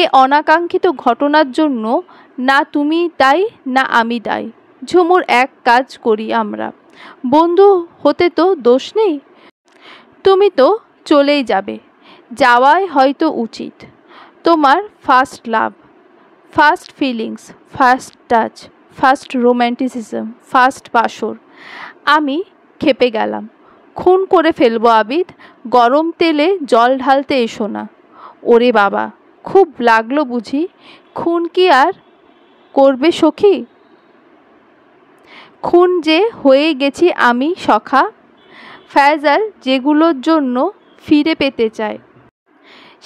Speaker 1: এ অনাকাঙ্ক্ষিত ঘটনার জন্য না তুমি তাই না আমি তাই ঝুমুর এক কাজ করি আমরা বন্ধু হতে তো দোষ নেই তুমি তো চলেই যাবে যাওয়াই হয়তো উচিত তোমার first love first feelings first touch first romanticism first বাসর আমি খেপে গেলাম খুন করে ফেলবো আবিদ গরম তেলে জল ঢালতে এসো না ওরে বাবা খুব লাগলো বুঝি খুন কি আর করবে সখী খুন যে হয়ে গেছি আমি সখা ফ্যাজাল যেগুলোর জন্য ফিরে পেতে চায়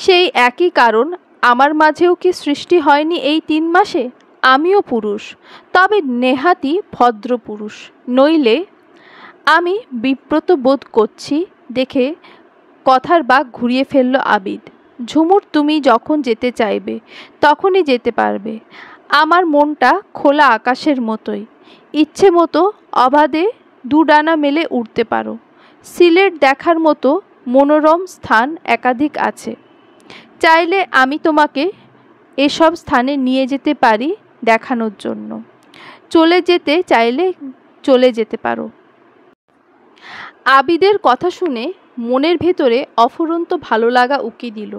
Speaker 1: সেই একই কারণ আমার মাঝেও কি সৃষ্টি হয়নি এই তিন মাসে আমিও পুরুষ তবে নেহাতি ভদ্র পুরুষ নইলে আমি বিব্রত বোধ করছি দেখে কথার বাঘ ঘুরিয়ে ফেলল আবিদ ঝুমুর তুমি যখন যেতে চাইবে তখনই যেতে পারবে আমার মনটা খোলা আকাশের মতোই ইচ্ছে মতো অবাধে দুডানা মেলে উঠতে পারো সিলেট দেখার মতো মনোরম স্থান একাধিক আছে চাইলে আমি তোমাকে এসব স্থানে নিয়ে যেতে পারি দেখানোর জন্য চলে যেতে চাইলে চলে যেতে পারো আবিদের কথা শুনে মনের ভেতরে অফুরন্ত ভালো লাগা উকি দিল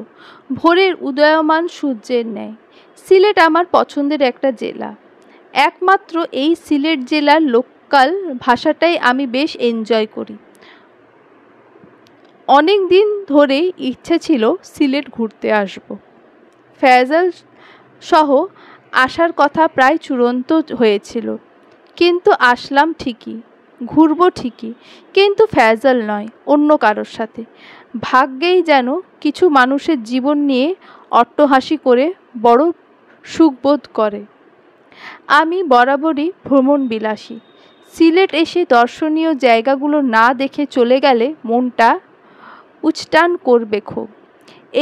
Speaker 1: ভোরের উদয়মান সূর্যের ন্যায় সিলেট আমার পছন্দের একটা জেলা একমাত্র এই সিলেট জেলার লোকাল ভাষাটাই আমি বেশ এনজয় করি অনেক দিন ধরেই ইচ্ছে ছিল সিলেট ঘুরতে আসব ফ্যাজাল সহ আসার কথা প্রায় চূড়ান্ত হয়েছিল কিন্তু আসলাম ঠিকই ঘুরব ঠিকই কিন্তু ফ্যাজাল নয় অন্য কারোর সাথে ভাগ্যেই যেন কিছু মানুষের জীবন নিয়ে অট্টহাসি করে বড় সুখবোধ করে আমি বরাবরই ভ্রমণ বিলাসী সিলেট এসে দর্শনীয় জায়গাগুলো না দেখে চলে গেলে মনটা উচটান করবে খুব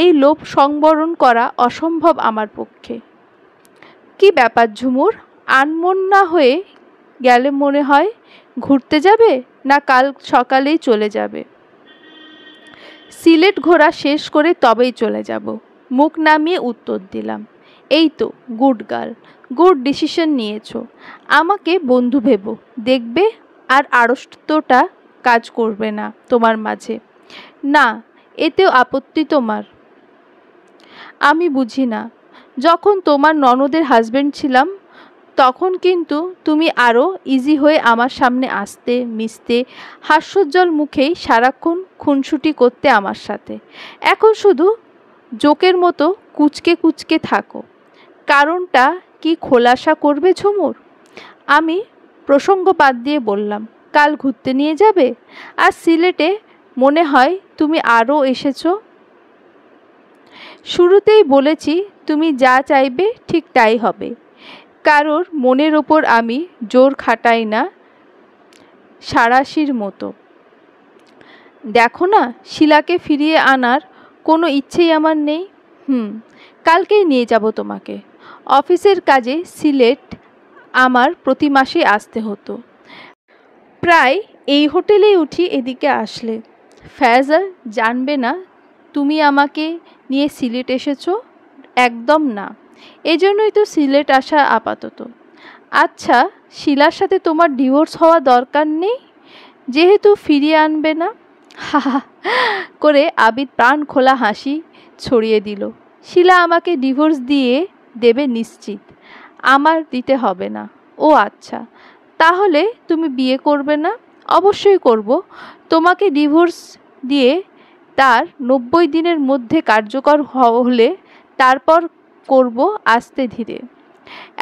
Speaker 1: এই লোভ সংবরণ করা অসম্ভব আমার পক্ষে কি ব্যাপার ঝুমুর আনমন না হয়ে গেলে মনে হয় ঘুরতে যাবে না কাল সকালেই চলে যাবে সিলেট ঘোরা শেষ করে তবেই চলে যাব মুখ নামিয়ে উত্তর দিলাম এই তো গুড গার্ল গুড ডিসিশন নিয়েছ আমাকে বন্ধু ভেবো দেখবে আর আড়ষ্টটা কাজ করবে না তোমার মাঝে না এতেও আপত্তি তোমার আমি বুঝি না যখন তোমার ননদের হাজব্যান্ড ছিলাম তখন কিন্তু তুমি আরও ইজি হয়ে আমার সামনে আসতে মিশতে হাস্যোজ্জ্বল মুখেই সারাক্ষণ খুনসুটি করতে আমার সাথে এখন শুধু জোকের মতো কুচকে কুচকে থাকো কারণটা কি খোলাসা করবে ঝুমুর আমি প্রসঙ্গ বাদ দিয়ে বললাম কাল ঘুরতে নিয়ে যাবে আর সিলেটে মনে হয় তুমি আরও এসেছো শুরুতেই বলেছি তুমি যা চাইবে ঠিক তাই হবে কারোর মনের ওপর আমি জোর খাটাই না সারাশির মতো দেখো না শিলাকে ফিরিয়ে আনার কোনো ইচ্ছেই আমার নেই হুম কালকেই নিয়ে যাব তোমাকে অফিসের কাজে সিলেট আমার প্রতি মাসে আসতে হতো প্রায় এই হোটেলেই উঠি এদিকে আসলে ফ্যাজাল জানবে না তুমি আমাকে নিয়ে সিলেট এসেছো একদম না এজন্যই তো সিলেট আসা আপাতত আচ্ছা শিলার সাথে তোমার ডিভোর্স হওয়া দরকার নেই যেহেতু ফিরিয়ে আনবে না হা করে আবির প্রাণ খোলা হাসি ছড়িয়ে দিল শিলা আমাকে ডিভোর্স দিয়ে দেবে নিশ্চিত আমার দিতে হবে না ও আচ্ছা তাহলে তুমি বিয়ে করবে না অবশ্যই করব তোমাকে ডিভোর্স দিয়ে তার নব্বই দিনের মধ্যে কার্যকর হলে তারপর করব আস্তে ধীরে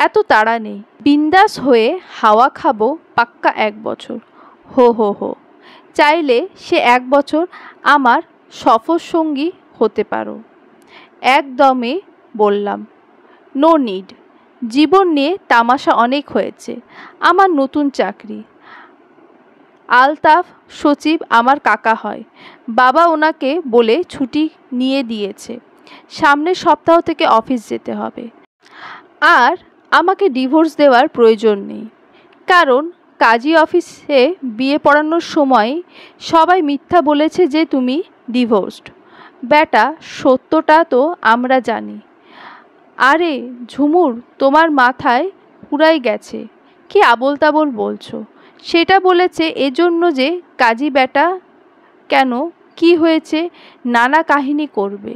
Speaker 1: এত তাড়া নেই বিন্দাস হয়ে হাওয়া খাবো পাক্কা এক বছর হো হো হো চাইলে সে এক বছর আমার সফর সঙ্গী হতে পারো একদমে বললাম নো নিড জীবন নিয়ে তামাশা অনেক হয়েছে আমার নতুন চাকরি আলতাফ সচিব আমার কাকা হয় বাবা ওনাকে বলে ছুটি নিয়ে দিয়েছে সামনের সপ্তাহ থেকে অফিস যেতে হবে আর আমাকে ডিভোর্স দেওয়ার প্রয়োজন নেই কারণ কাজী অফিসে বিয়ে পড়ানোর সময় সবাই মিথ্যা বলেছে যে তুমি ডিভোর্সড বেটা সত্যটা তো আমরা জানি আরে ঝুমুর তোমার মাথায় পুরাই গেছে কি আবল তাবল বলছো সেটা বলেছে এজন্য যে কাজী বেটা কেন কি হয়েছে নানা কাহিনী করবে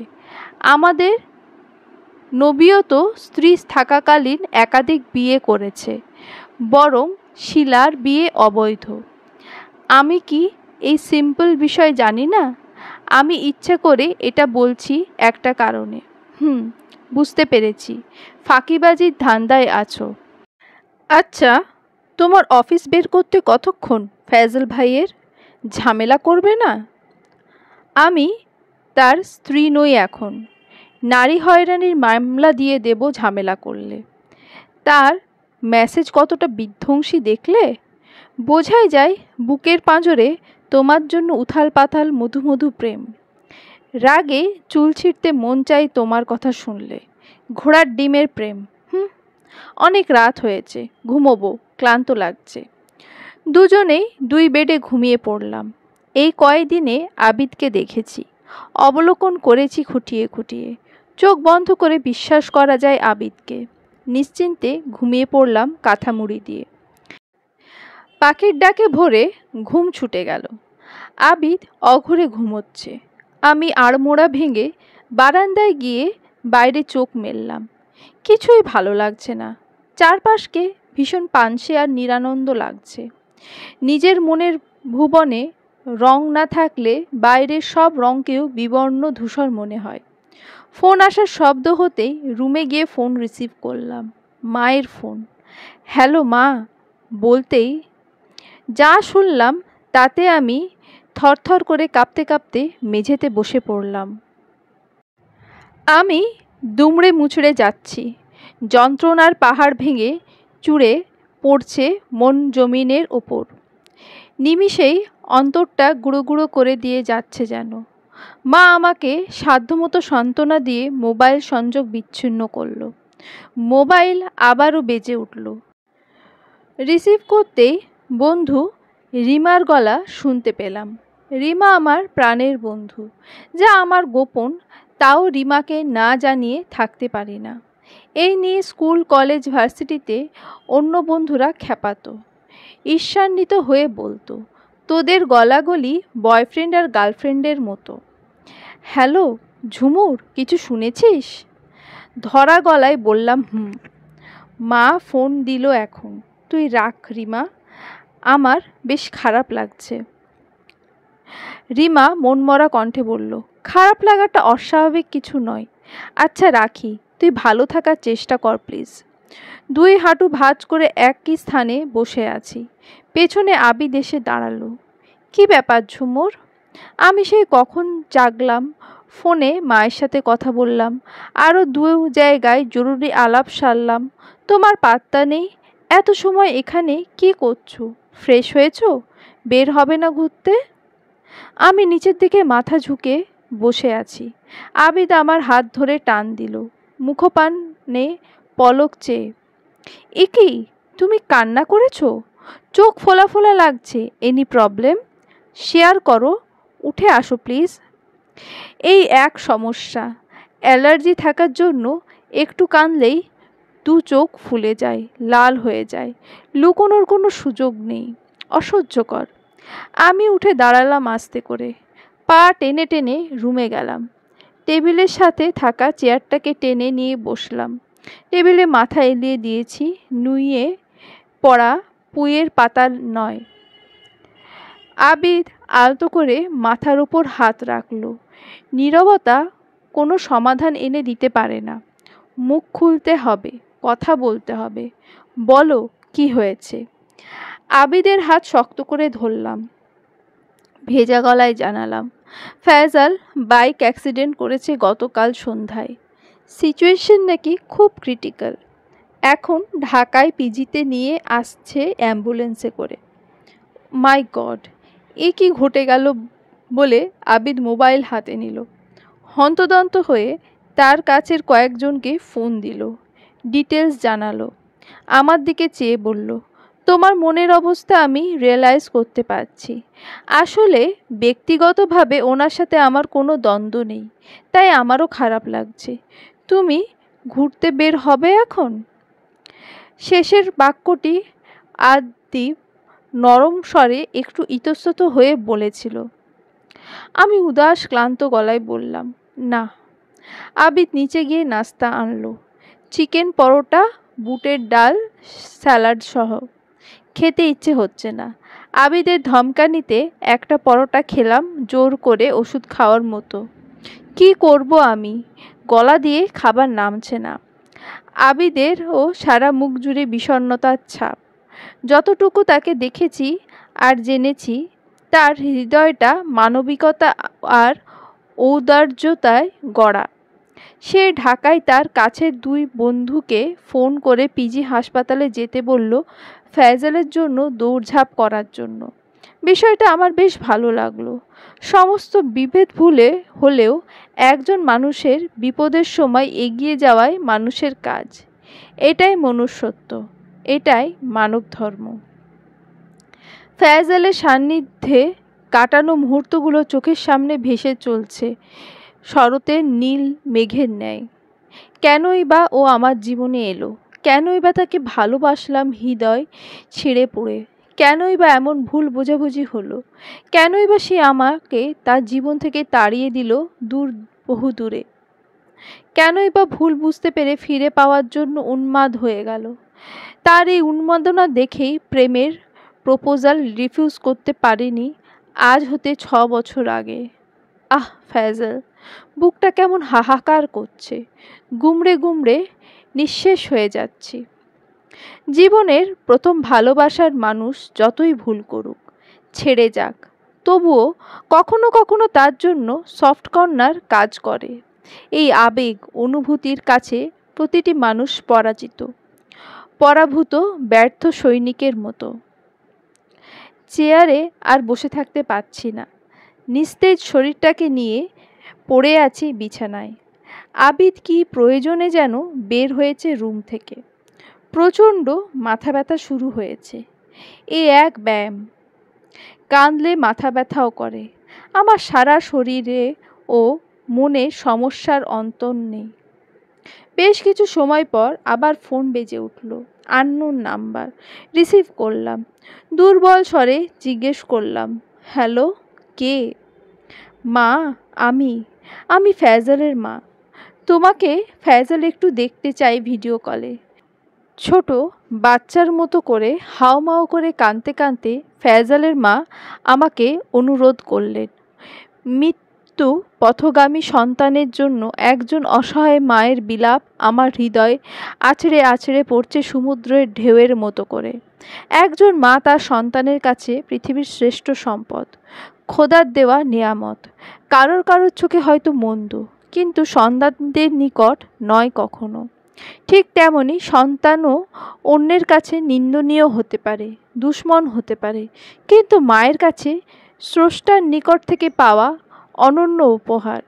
Speaker 1: আমাদের নবীয়ত স্ত্রী থাকাকালীন একাধিক বিয়ে করেছে বরং শিলার বিয়ে অবৈধ আমি কি এই সিম্পল বিষয় জানি না আমি ইচ্ছে করে এটা বলছি একটা কারণে হুম বুঝতে পেরেছি ফাঁকিবাজির ধান্দায় আছো আচ্ছা তোমার অফিস বের করতে কতক্ষণ ফ্যাজল ভাইয়ের ঝামেলা করবে না আমি তার স্ত্রী নই এখন নারী হয়রানির মামলা দিয়ে দেব ঝামেলা করলে তার মেসেজ কতটা বিধ্বংসী দেখলে বোঝাই যায় বুকের পাঁজরে তোমার জন্য উথাল পাথাল মধু মধু প্রেম রাগে চুল ছিঁড়তে মন চাই তোমার কথা শুনলে ঘোড়ার ডিমের প্রেম হুম অনেক রাত হয়েছে ঘুমবো ক্লান্ত লাগছে দুজনেই দুই বেডে ঘুমিয়ে পড়লাম এই কয়দিনে আবিদকে দেখেছি অবলোকন করেছি খুঁটিয়ে খুঁটিয়ে চোখ বন্ধ করে বিশ্বাস করা যায় আবিদকে নিশ্চিন্তে ঘুমিয়ে পড়লাম কাঁথা মুড়ি দিয়ে পাখির ডাকে ভোরে ঘুম ছুটে গেল আবিদ অঘরে ঘুমোচ্ছে আমি আড়মোড়া ভেঙে বারান্দায় গিয়ে বাইরে চোখ মেললাম কিছুই ভালো লাগছে না চারপাশকে ভীষণ পানসে আর নিরানন্দ লাগছে নিজের মনের ভুবনে রং না থাকলে বাইরের সব রঙকেও বিবর্ণ ধূসর মনে হয় ফোন আসার শব্দ হতেই রুমে গিয়ে ফোন রিসিভ করলাম মায়ের ফোন হ্যালো মা বলতেই যা শুনলাম তাতে আমি থরথর করে কাঁপতে কাঁপতে মেঝেতে বসে পড়লাম আমি দুমড়ে মুচড়ে যাচ্ছি যন্ত্রণার পাহাড় ভেঙে চুড়ে পড়ছে মন জমিনের ওপর নিমিষেই অন্তরটা গুঁড়ো গুঁড়ো করে দিয়ে যাচ্ছে যেন মা আমাকে সাধ্যমতো সান্ত্বনা দিয়ে মোবাইল সংযোগ বিচ্ছিন্ন করলো মোবাইল আবারও বেজে উঠল রিসিভ করতেই বন্ধু রিমার গলা শুনতে পেলাম রিমা আমার প্রাণের বন্ধু যা আমার গোপন তাও রিমাকে না জানিয়ে থাকতে পারি না এই নিয়ে স্কুল কলেজ ভার্সিটিতে অন্য বন্ধুরা খ্যাপাতো ঈর্ষান্বিত হয়ে বলতো তোদের গলাগলি বয়ফ্রেন্ড আর গার্লফ্রেন্ডের মতো হ্যালো ঝুমুর কিছু শুনেছিস ধরা গলায় বললাম হুম মা ফোন দিল এখন তুই রাখ রিমা আমার বেশ খারাপ লাগছে রিমা মনমরা কণ্ঠে বলল খারাপ লাগাটা অস্বাভাবিক কিছু নয় আচ্ছা রাখি তুই ভালো থাকার চেষ্টা কর প্লিজ দুই হাঁটু ভাঁজ করে একই স্থানে বসে আছি পেছনে আবিদ এসে দাঁড়ালো কি ব্যাপার ঝুমুর আমি সেই কখন জাগলাম ফোনে মায়ের সাথে কথা বললাম আরও দু জায়গায় জরুরি আলাপ সারলাম তোমার পাত্তা নেই এত সময় এখানে কি করছো ফ্রেশ হয়েছ বের হবে না ঘুরতে আমি নিচের দিকে মাথা ঝুঁকে বসে আছি আবিদ আমার হাত ধরে টান দিল মুখপানে পলক চেয়ে এ কি তুমি কান্না করেছ চোখ ফোলা ফোলা লাগছে এনি প্রবলেম শেয়ার করো উঠে আসো প্লিজ এই এক সমস্যা অ্যালার্জি থাকার জন্য একটু কানলেই দু চোখ ফুলে যায় লাল হয়ে যায় লুকোনোর কোনো সুযোগ নেই অসহ্যকর আমি উঠে দাঁড়ালাম আস্তে করে পা টেনে টেনে রুমে গেলাম টেবিলের সাথে থাকা চেয়ারটাকে টেনে নিয়ে বসলাম টেবিলে মাথা এলিয়ে দিয়েছি নুইয়ে পড়া পুয়ের পাতার নয় আবিদ আলতো করে মাথার ওপর হাত রাখল নীরবতা কোনো সমাধান এনে দিতে পারে না মুখ খুলতে হবে কথা বলতে হবে বলো কি হয়েছে আবিদের হাত শক্ত করে ধরলাম ভেজা গলায় জানালাম ফয়জাল বাইক অ্যাক্সিডেন্ট করেছে গতকাল সন্ধ্যায় সিচুয়েশন নাকি খুব ক্রিটিক্যাল এখন ঢাকায় পিজিতে নিয়ে আসছে অ্যাম্বুলেন্সে করে মাই গড এ কি ঘটে গেল বলে আবিদ মোবাইল হাতে নিল হন্তদন্ত হয়ে তার কাছের কয়েকজনকে ফোন দিল ডিটেলস জানালো আমার দিকে চেয়ে বলল তোমার মনের অবস্থা আমি রিয়েলাইজ করতে পারছি আসলে ব্যক্তিগতভাবে ওনার সাথে আমার কোনো দ্বন্দ্ব নেই তাই আমারও খারাপ লাগছে তুমি ঘুরতে বের হবে এখন শেষের বাক্যটি আদি নরম স্বরে একটু ইতস্তত হয়ে বলেছিল আমি উদাস ক্লান্ত গলায় বললাম না আবিদ নিচে গিয়ে নাস্তা আনলো চিকেন পরোটা বুটের ডাল স্যালাড সহ খেতে ইচ্ছে হচ্ছে না আবিদের ধমকানিতে একটা পরোটা খেলাম জোর করে ওষুধ খাওয়ার মতো কি করব আমি গলা দিয়ে খাবার নামছে না আবিদেরও সারা মুখ জুড়ে বিষণ্নতার ছাপ যতটুকু তাকে দেখেছি আর জেনেছি তার হৃদয়টা মানবিকতা আর ঔদার্যতায় গড়া সে ঢাকায় তার কাছের দুই বন্ধুকে ফোন করে পিজি হাসপাতালে যেতে বলল ফ্যাজালের জন্য দৌড়ঝাঁপ করার জন্য বিষয়টা আমার বেশ ভালো লাগলো সমস্ত বিভেদ ভুলে হলেও একজন মানুষের বিপদের সময় এগিয়ে যাওয়াই মানুষের কাজ এটাই মনুষ্যত্ব এটাই মানব ধর্ম ফ্যাজালের সান্নিধ্যে কাটানো মুহূর্তগুলো চোখের সামনে ভেসে চলছে শরতে নীল মেঘের ন্যায় কেনই বা ও আমার জীবনে এলো কেনই বা তাকে ভালোবাসলাম হৃদয় ছিঁড়ে পড়ে কেনই বা এমন ভুল বোঝাবুঝি হলো কেনই বা সে আমাকে তার জীবন থেকে তাড়িয়ে দিল দূর বহু দূরে কেনই বা ভুল বুঝতে পেরে ফিরে পাওয়ার জন্য উন্মাদ হয়ে গেল তার এই উন্মাদনা দেখেই প্রেমের প্রপোজাল রিফিউজ করতে পারিনি আজ হতে ছ বছর আগে আহ ফ্যাজল বুকটা কেমন হাহাকার করছে গুমড়ে গুমড়ে নিঃশেষ হয়ে যাচ্ছি জীবনের প্রথম ভালোবাসার মানুষ যতই ভুল করুক ছেড়ে যাক তবুও কখনো কখনো তার জন্য সফট কর্নার কাজ করে এই আবেগ অনুভূতির কাছে প্রতিটি মানুষ পরাজিত পরাভূত ব্যর্থ সৈনিকের মতো চেয়ারে আর বসে থাকতে পারছি না নিস্তেজ শরীরটাকে নিয়ে পড়ে আছি বিছানায় আবিদ কি প্রয়োজনে যেন বের হয়েছে রুম থেকে প্রচণ্ড মাথা ব্যথা শুরু হয়েছে এ এক ব্যায়াম কাঁদলে মাথা ব্যথাও করে আমার সারা শরীরে ও মনে সমস্যার অন্তর নেই বেশ কিছু সময় পর আবার ফোন বেজে উঠল আন্নুর নাম্বার রিসিভ করলাম দুর্বল স্বরে জিজ্ঞেস করলাম হ্যালো কে মা আমি আমি ফ্যাজলের মা তোমাকে ফ্যাজল একটু দেখতে চাই ভিডিও কলে ছোট বাচ্চার মতো করে হাওমাও করে কাঁদতে কাঁদতে ফ্যাজালের মা আমাকে অনুরোধ করলেন মৃত্যু পথগামী সন্তানের জন্য একজন অসহায় মায়ের বিলাপ আমার হৃদয় আছড়ে আছড়ে পড়ছে সমুদ্রের ঢেউয়ের মতো করে একজন মা তার সন্তানের কাছে পৃথিবীর শ্রেষ্ঠ সম্পদ খোদার দেওয়া নিয়ামত কারোর কারোর চোখে হয়তো মন্দ কিন্তু সন্তানদের নিকট নয় কখনো ঠিক তেমনই সন্তানও অন্যের কাছে নিন্দনীয় হতে পারে দুশ্মন হতে পারে কিন্তু মায়ের কাছে স্রষ্টার নিকট থেকে পাওয়া অনন্য উপহার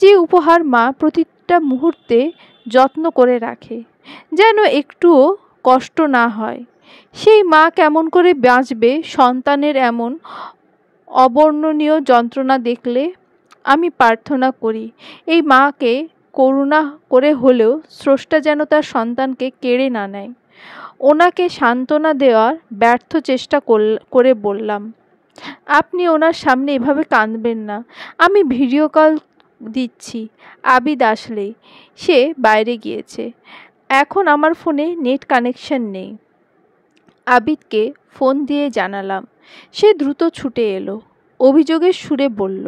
Speaker 1: যে উপহার মা প্রতিটা মুহূর্তে যত্ন করে রাখে যেন একটুও কষ্ট না হয় সেই মা কেমন করে বাঁচবে সন্তানের এমন অবর্ণনীয় যন্ত্রণা দেখলে আমি প্রার্থনা করি এই মাকে করুণা করে হলেও স্রষ্টা যেন তার সন্তানকে কেড়ে না নেয় ওনাকে সান্ত্বনা দেওয়ার ব্যর্থ চেষ্টা করে বললাম আপনি ওনার সামনে এভাবে কাঁদবেন না আমি ভিডিও কল দিচ্ছি আবিদ আসলে সে বাইরে গিয়েছে এখন আমার ফোনে নেট কানেকশন নেই আবিদকে ফোন দিয়ে জানালাম সে দ্রুত ছুটে এলো অভিযোগের সুরে বলল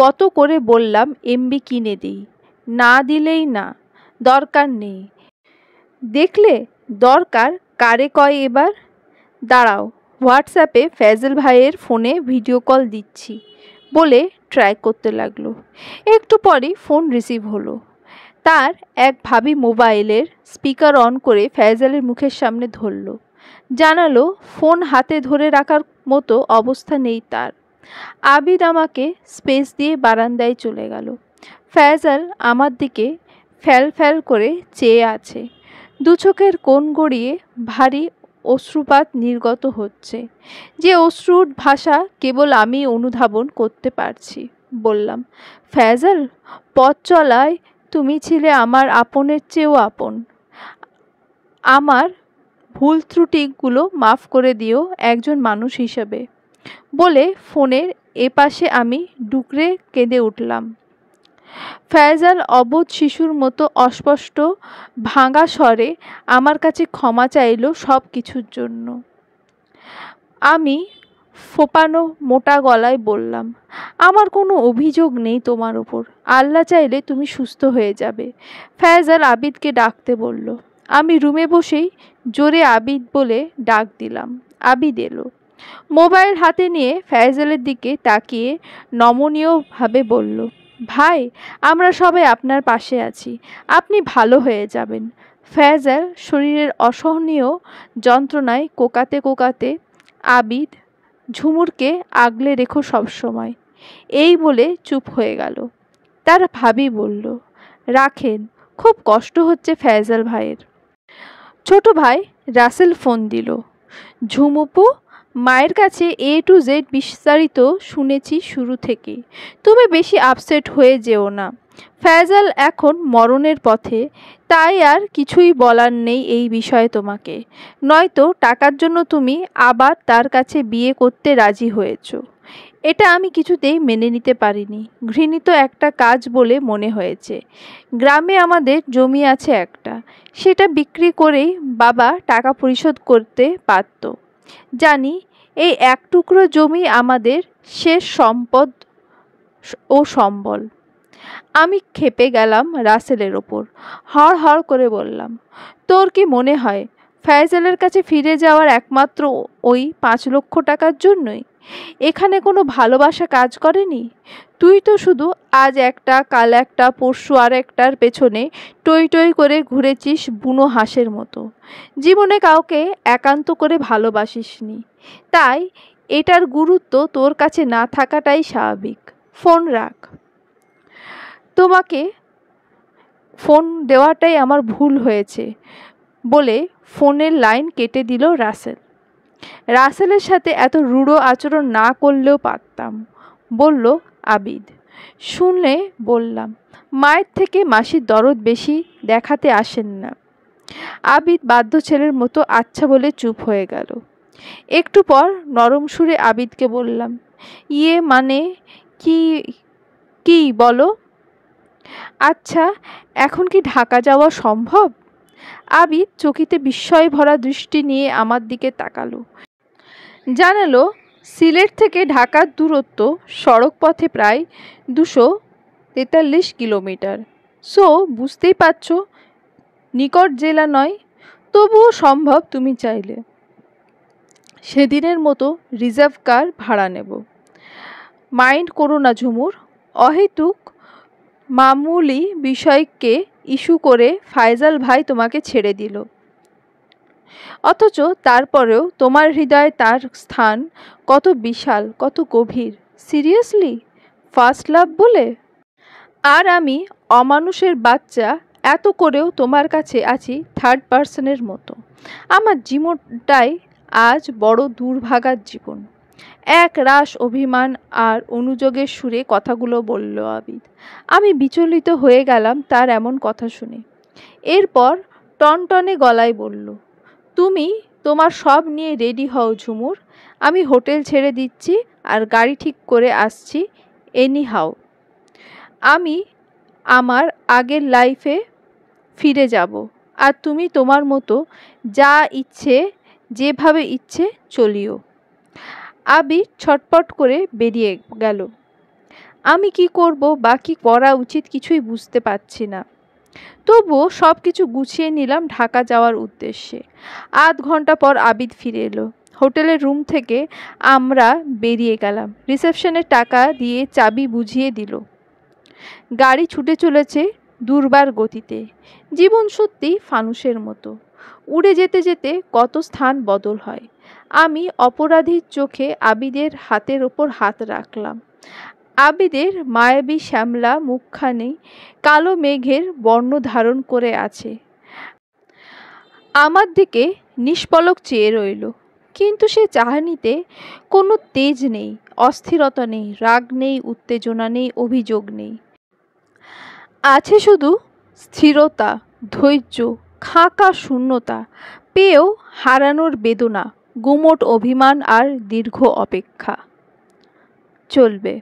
Speaker 1: কত করে বললাম এমবি কিনে দিই না দিলেই না দরকার নেই দেখলে দরকার কারে কয় এবার দাঁড়াও হোয়াটসঅ্যাপে ফ্যাজল ভাইয়ের ফোনে ভিডিও কল দিচ্ছি বলে ট্রাই করতে লাগলো একটু পরেই ফোন রিসিভ হলো তার এক ভাবি মোবাইলের স্পিকার অন করে ফ্যাজালের মুখের সামনে ধরল জানালো ফোন হাতে ধরে রাখার মতো অবস্থা নেই তার আবিদ আমাকে স্পেস দিয়ে বারান্দায় চলে গেল ফ্যাজাল আমার দিকে ফ্যাল ফ্যাল করে চেয়ে আছে দু চোখের কোণ গড়িয়ে ভারী অশ্রুপাত নির্গত হচ্ছে যে অশ্রুর ভাষা কেবল আমি অনুধাবন করতে পারছি বললাম ফ্যাজাল পথ চলায় তুমি ছিলে আমার আপনের চেয়েও আপন আমার ভুল ত্রুটিগুলো মাফ করে দিও একজন মানুষ হিসেবে বলে ফোনের এপাশে আমি ডুকরে কেঁদে উঠলাম ফয়জাল অবোধ শিশুর মতো অস্পষ্ট ভাঙা স্বরে আমার কাছে ক্ষমা চাইল সব কিছুর জন্য আমি ফোপানো মোটা গলায় বললাম আমার কোনো অভিযোগ নেই তোমার ওপর আল্লাহ চাইলে তুমি সুস্থ হয়ে যাবে ফয়জাল আবিদকে ডাকতে বলল আমি রুমে বসেই জোরে আবিদ বলে ডাক দিলাম আবিদ এলো মোবাইল হাতে নিয়ে ফয়জালের দিকে তাকিয়ে নমনীয়ভাবে বলল ভাই আমরা সবাই আপনার পাশে আছি আপনি ভালো হয়ে যাবেন ফ্যাজাল শরীরের অসহনীয় যন্ত্রণায় কোকাতে কোকাতে আবিদ ঝুমুরকে আগলে রেখো সবসময় এই বলে চুপ হয়ে গেল তার ভাবি বলল রাখেন খুব কষ্ট হচ্ছে ফ্যাজাল ভাইয়ের ছোট ভাই রাসেল ফোন দিল ঝুমুপু মায়ের কাছে এ টু জেড বিস্তারিত শুনেছি শুরু থেকে তুমি বেশি আপসেট হয়ে যেও না ফ্যাজাল এখন মরণের পথে তাই আর কিছুই বলার নেই এই বিষয়ে তোমাকে নয়তো টাকার জন্য তুমি আবার তার কাছে বিয়ে করতে রাজি হয়েছ এটা আমি কিছুতেই মেনে নিতে পারিনি ঘৃণিত একটা কাজ বলে মনে হয়েছে গ্রামে আমাদের জমি আছে একটা সেটা বিক্রি করেই বাবা টাকা পরিশোধ করতে পারতো জানি এই এক টুকরো জমি আমাদের শেষ সম্পদ ও সম্বল আমি ক্ষেপে গেলাম রাসেলের ওপর হড় হড় করে বললাম তোর কি মনে হয় ফয়জালের কাছে ফিরে যাওয়ার একমাত্র ওই পাঁচ লক্ষ টাকার জন্যই এখানে কোনো ভালোবাসা কাজ করেনি তুই তো শুধু আজ একটা কাল একটা পরশু আর একটার পেছনে টই টই করে ঘুরেছিস বুনো হাঁসের মতো জীবনে কাউকে একান্ত করে ভালোবাসিসনি তাই এটার গুরুত্ব তোর কাছে না থাকাটাই স্বাভাবিক ফোন রাখ তোমাকে ফোন দেওয়াটাই আমার ভুল হয়েছে বলে ফোনের লাইন কেটে দিল রাসেল রাসেলের সাথে এত রূঢ় আচরণ না করলেও পারতাম বলল আবিদ শুনলে বললাম মায়ের থেকে মাসির দরদ বেশি দেখাতে আসেন না আবিদ বাধ্য ছেলের মতো আচ্ছা বলে চুপ হয়ে গেল একটু পর নরম সুরে আবিদকে বললাম ইয়ে মানে কি কি বলো আচ্ছা এখন কি ঢাকা যাওয়া সম্ভব আবি চকিতে বিস্ময় ভরা দৃষ্টি নিয়ে আমার দিকে তাকালো জানালো সিলেট থেকে ঢাকার দূরত্ব সড়ক পথে প্রায় দুশো তেতাল্লিশ কিলোমিটার সো বুঝতেই পারছ নিকট জেলা নয় তবুও সম্ভব তুমি চাইলে সেদিনের মতো রিজার্ভ কার ভাড়া নেব মাইন্ড করো না ঝুমুর অহেতুক মামুলি বিষয়কে ইস্যু করে ফায়জাল ভাই তোমাকে ছেড়ে দিল অথচ তারপরেও তোমার হৃদয়ে তার স্থান কত বিশাল কত গভীর সিরিয়াসলি ফার্স্ট লাভ বলে আর আমি অমানুষের বাচ্চা এত করেও তোমার কাছে আছি থার্ড পার্সনের মতো আমার জীবনটাই আজ বড় দুর্ভাগার জীবন এক রাস অভিমান আর অনুযোগের সুরে কথাগুলো বলল আবিদ আমি বিচলিত হয়ে গেলাম তার এমন কথা শুনে এরপর টনটনে গলায় বলল তুমি তোমার সব নিয়ে রেডি হও ঝুমুর আমি হোটেল ছেড়ে দিচ্ছি আর গাড়ি ঠিক করে আসছি এনি হাও আমি আমার আগের লাইফে ফিরে যাব আর তুমি তোমার মতো যা ইচ্ছে যেভাবে ইচ্ছে চলিও আবির ছটপট করে বেরিয়ে গেল আমি কি করব বা কি করা উচিত কিছুই বুঝতে পারছি না তবুও সব কিছু গুছিয়ে নিলাম ঢাকা যাওয়ার উদ্দেশ্যে আধ ঘন্টা পর আবিদ ফিরে এলো হোটেলের রুম থেকে আমরা বেরিয়ে গেলাম রিসেপশনের টাকা দিয়ে চাবি বুঝিয়ে দিল গাড়ি ছুটে চলেছে দুর্বার গতিতে জীবন সত্যি ফানুষের মতো উড়ে যেতে যেতে কত স্থান বদল হয় আমি অপরাধীর চোখে আবিদের হাতের ওপর হাত রাখলাম আবিদের মায়াবী শ্যামলা মুখখানি কালো মেঘের বর্ণ ধারণ করে আছে আমার দিকে নিষ্পলক চেয়ে রইল কিন্তু সে চাহানিতে কোনো তেজ নেই অস্থিরতা নেই রাগ নেই উত্তেজনা নেই অভিযোগ নেই আছে শুধু স্থিরতা ধৈর্য খাঁকা শূন্যতা পেয়েও হারানোর বেদনা গুমোট অভিমান আর দীর্ঘ অপেক্ষা চলবে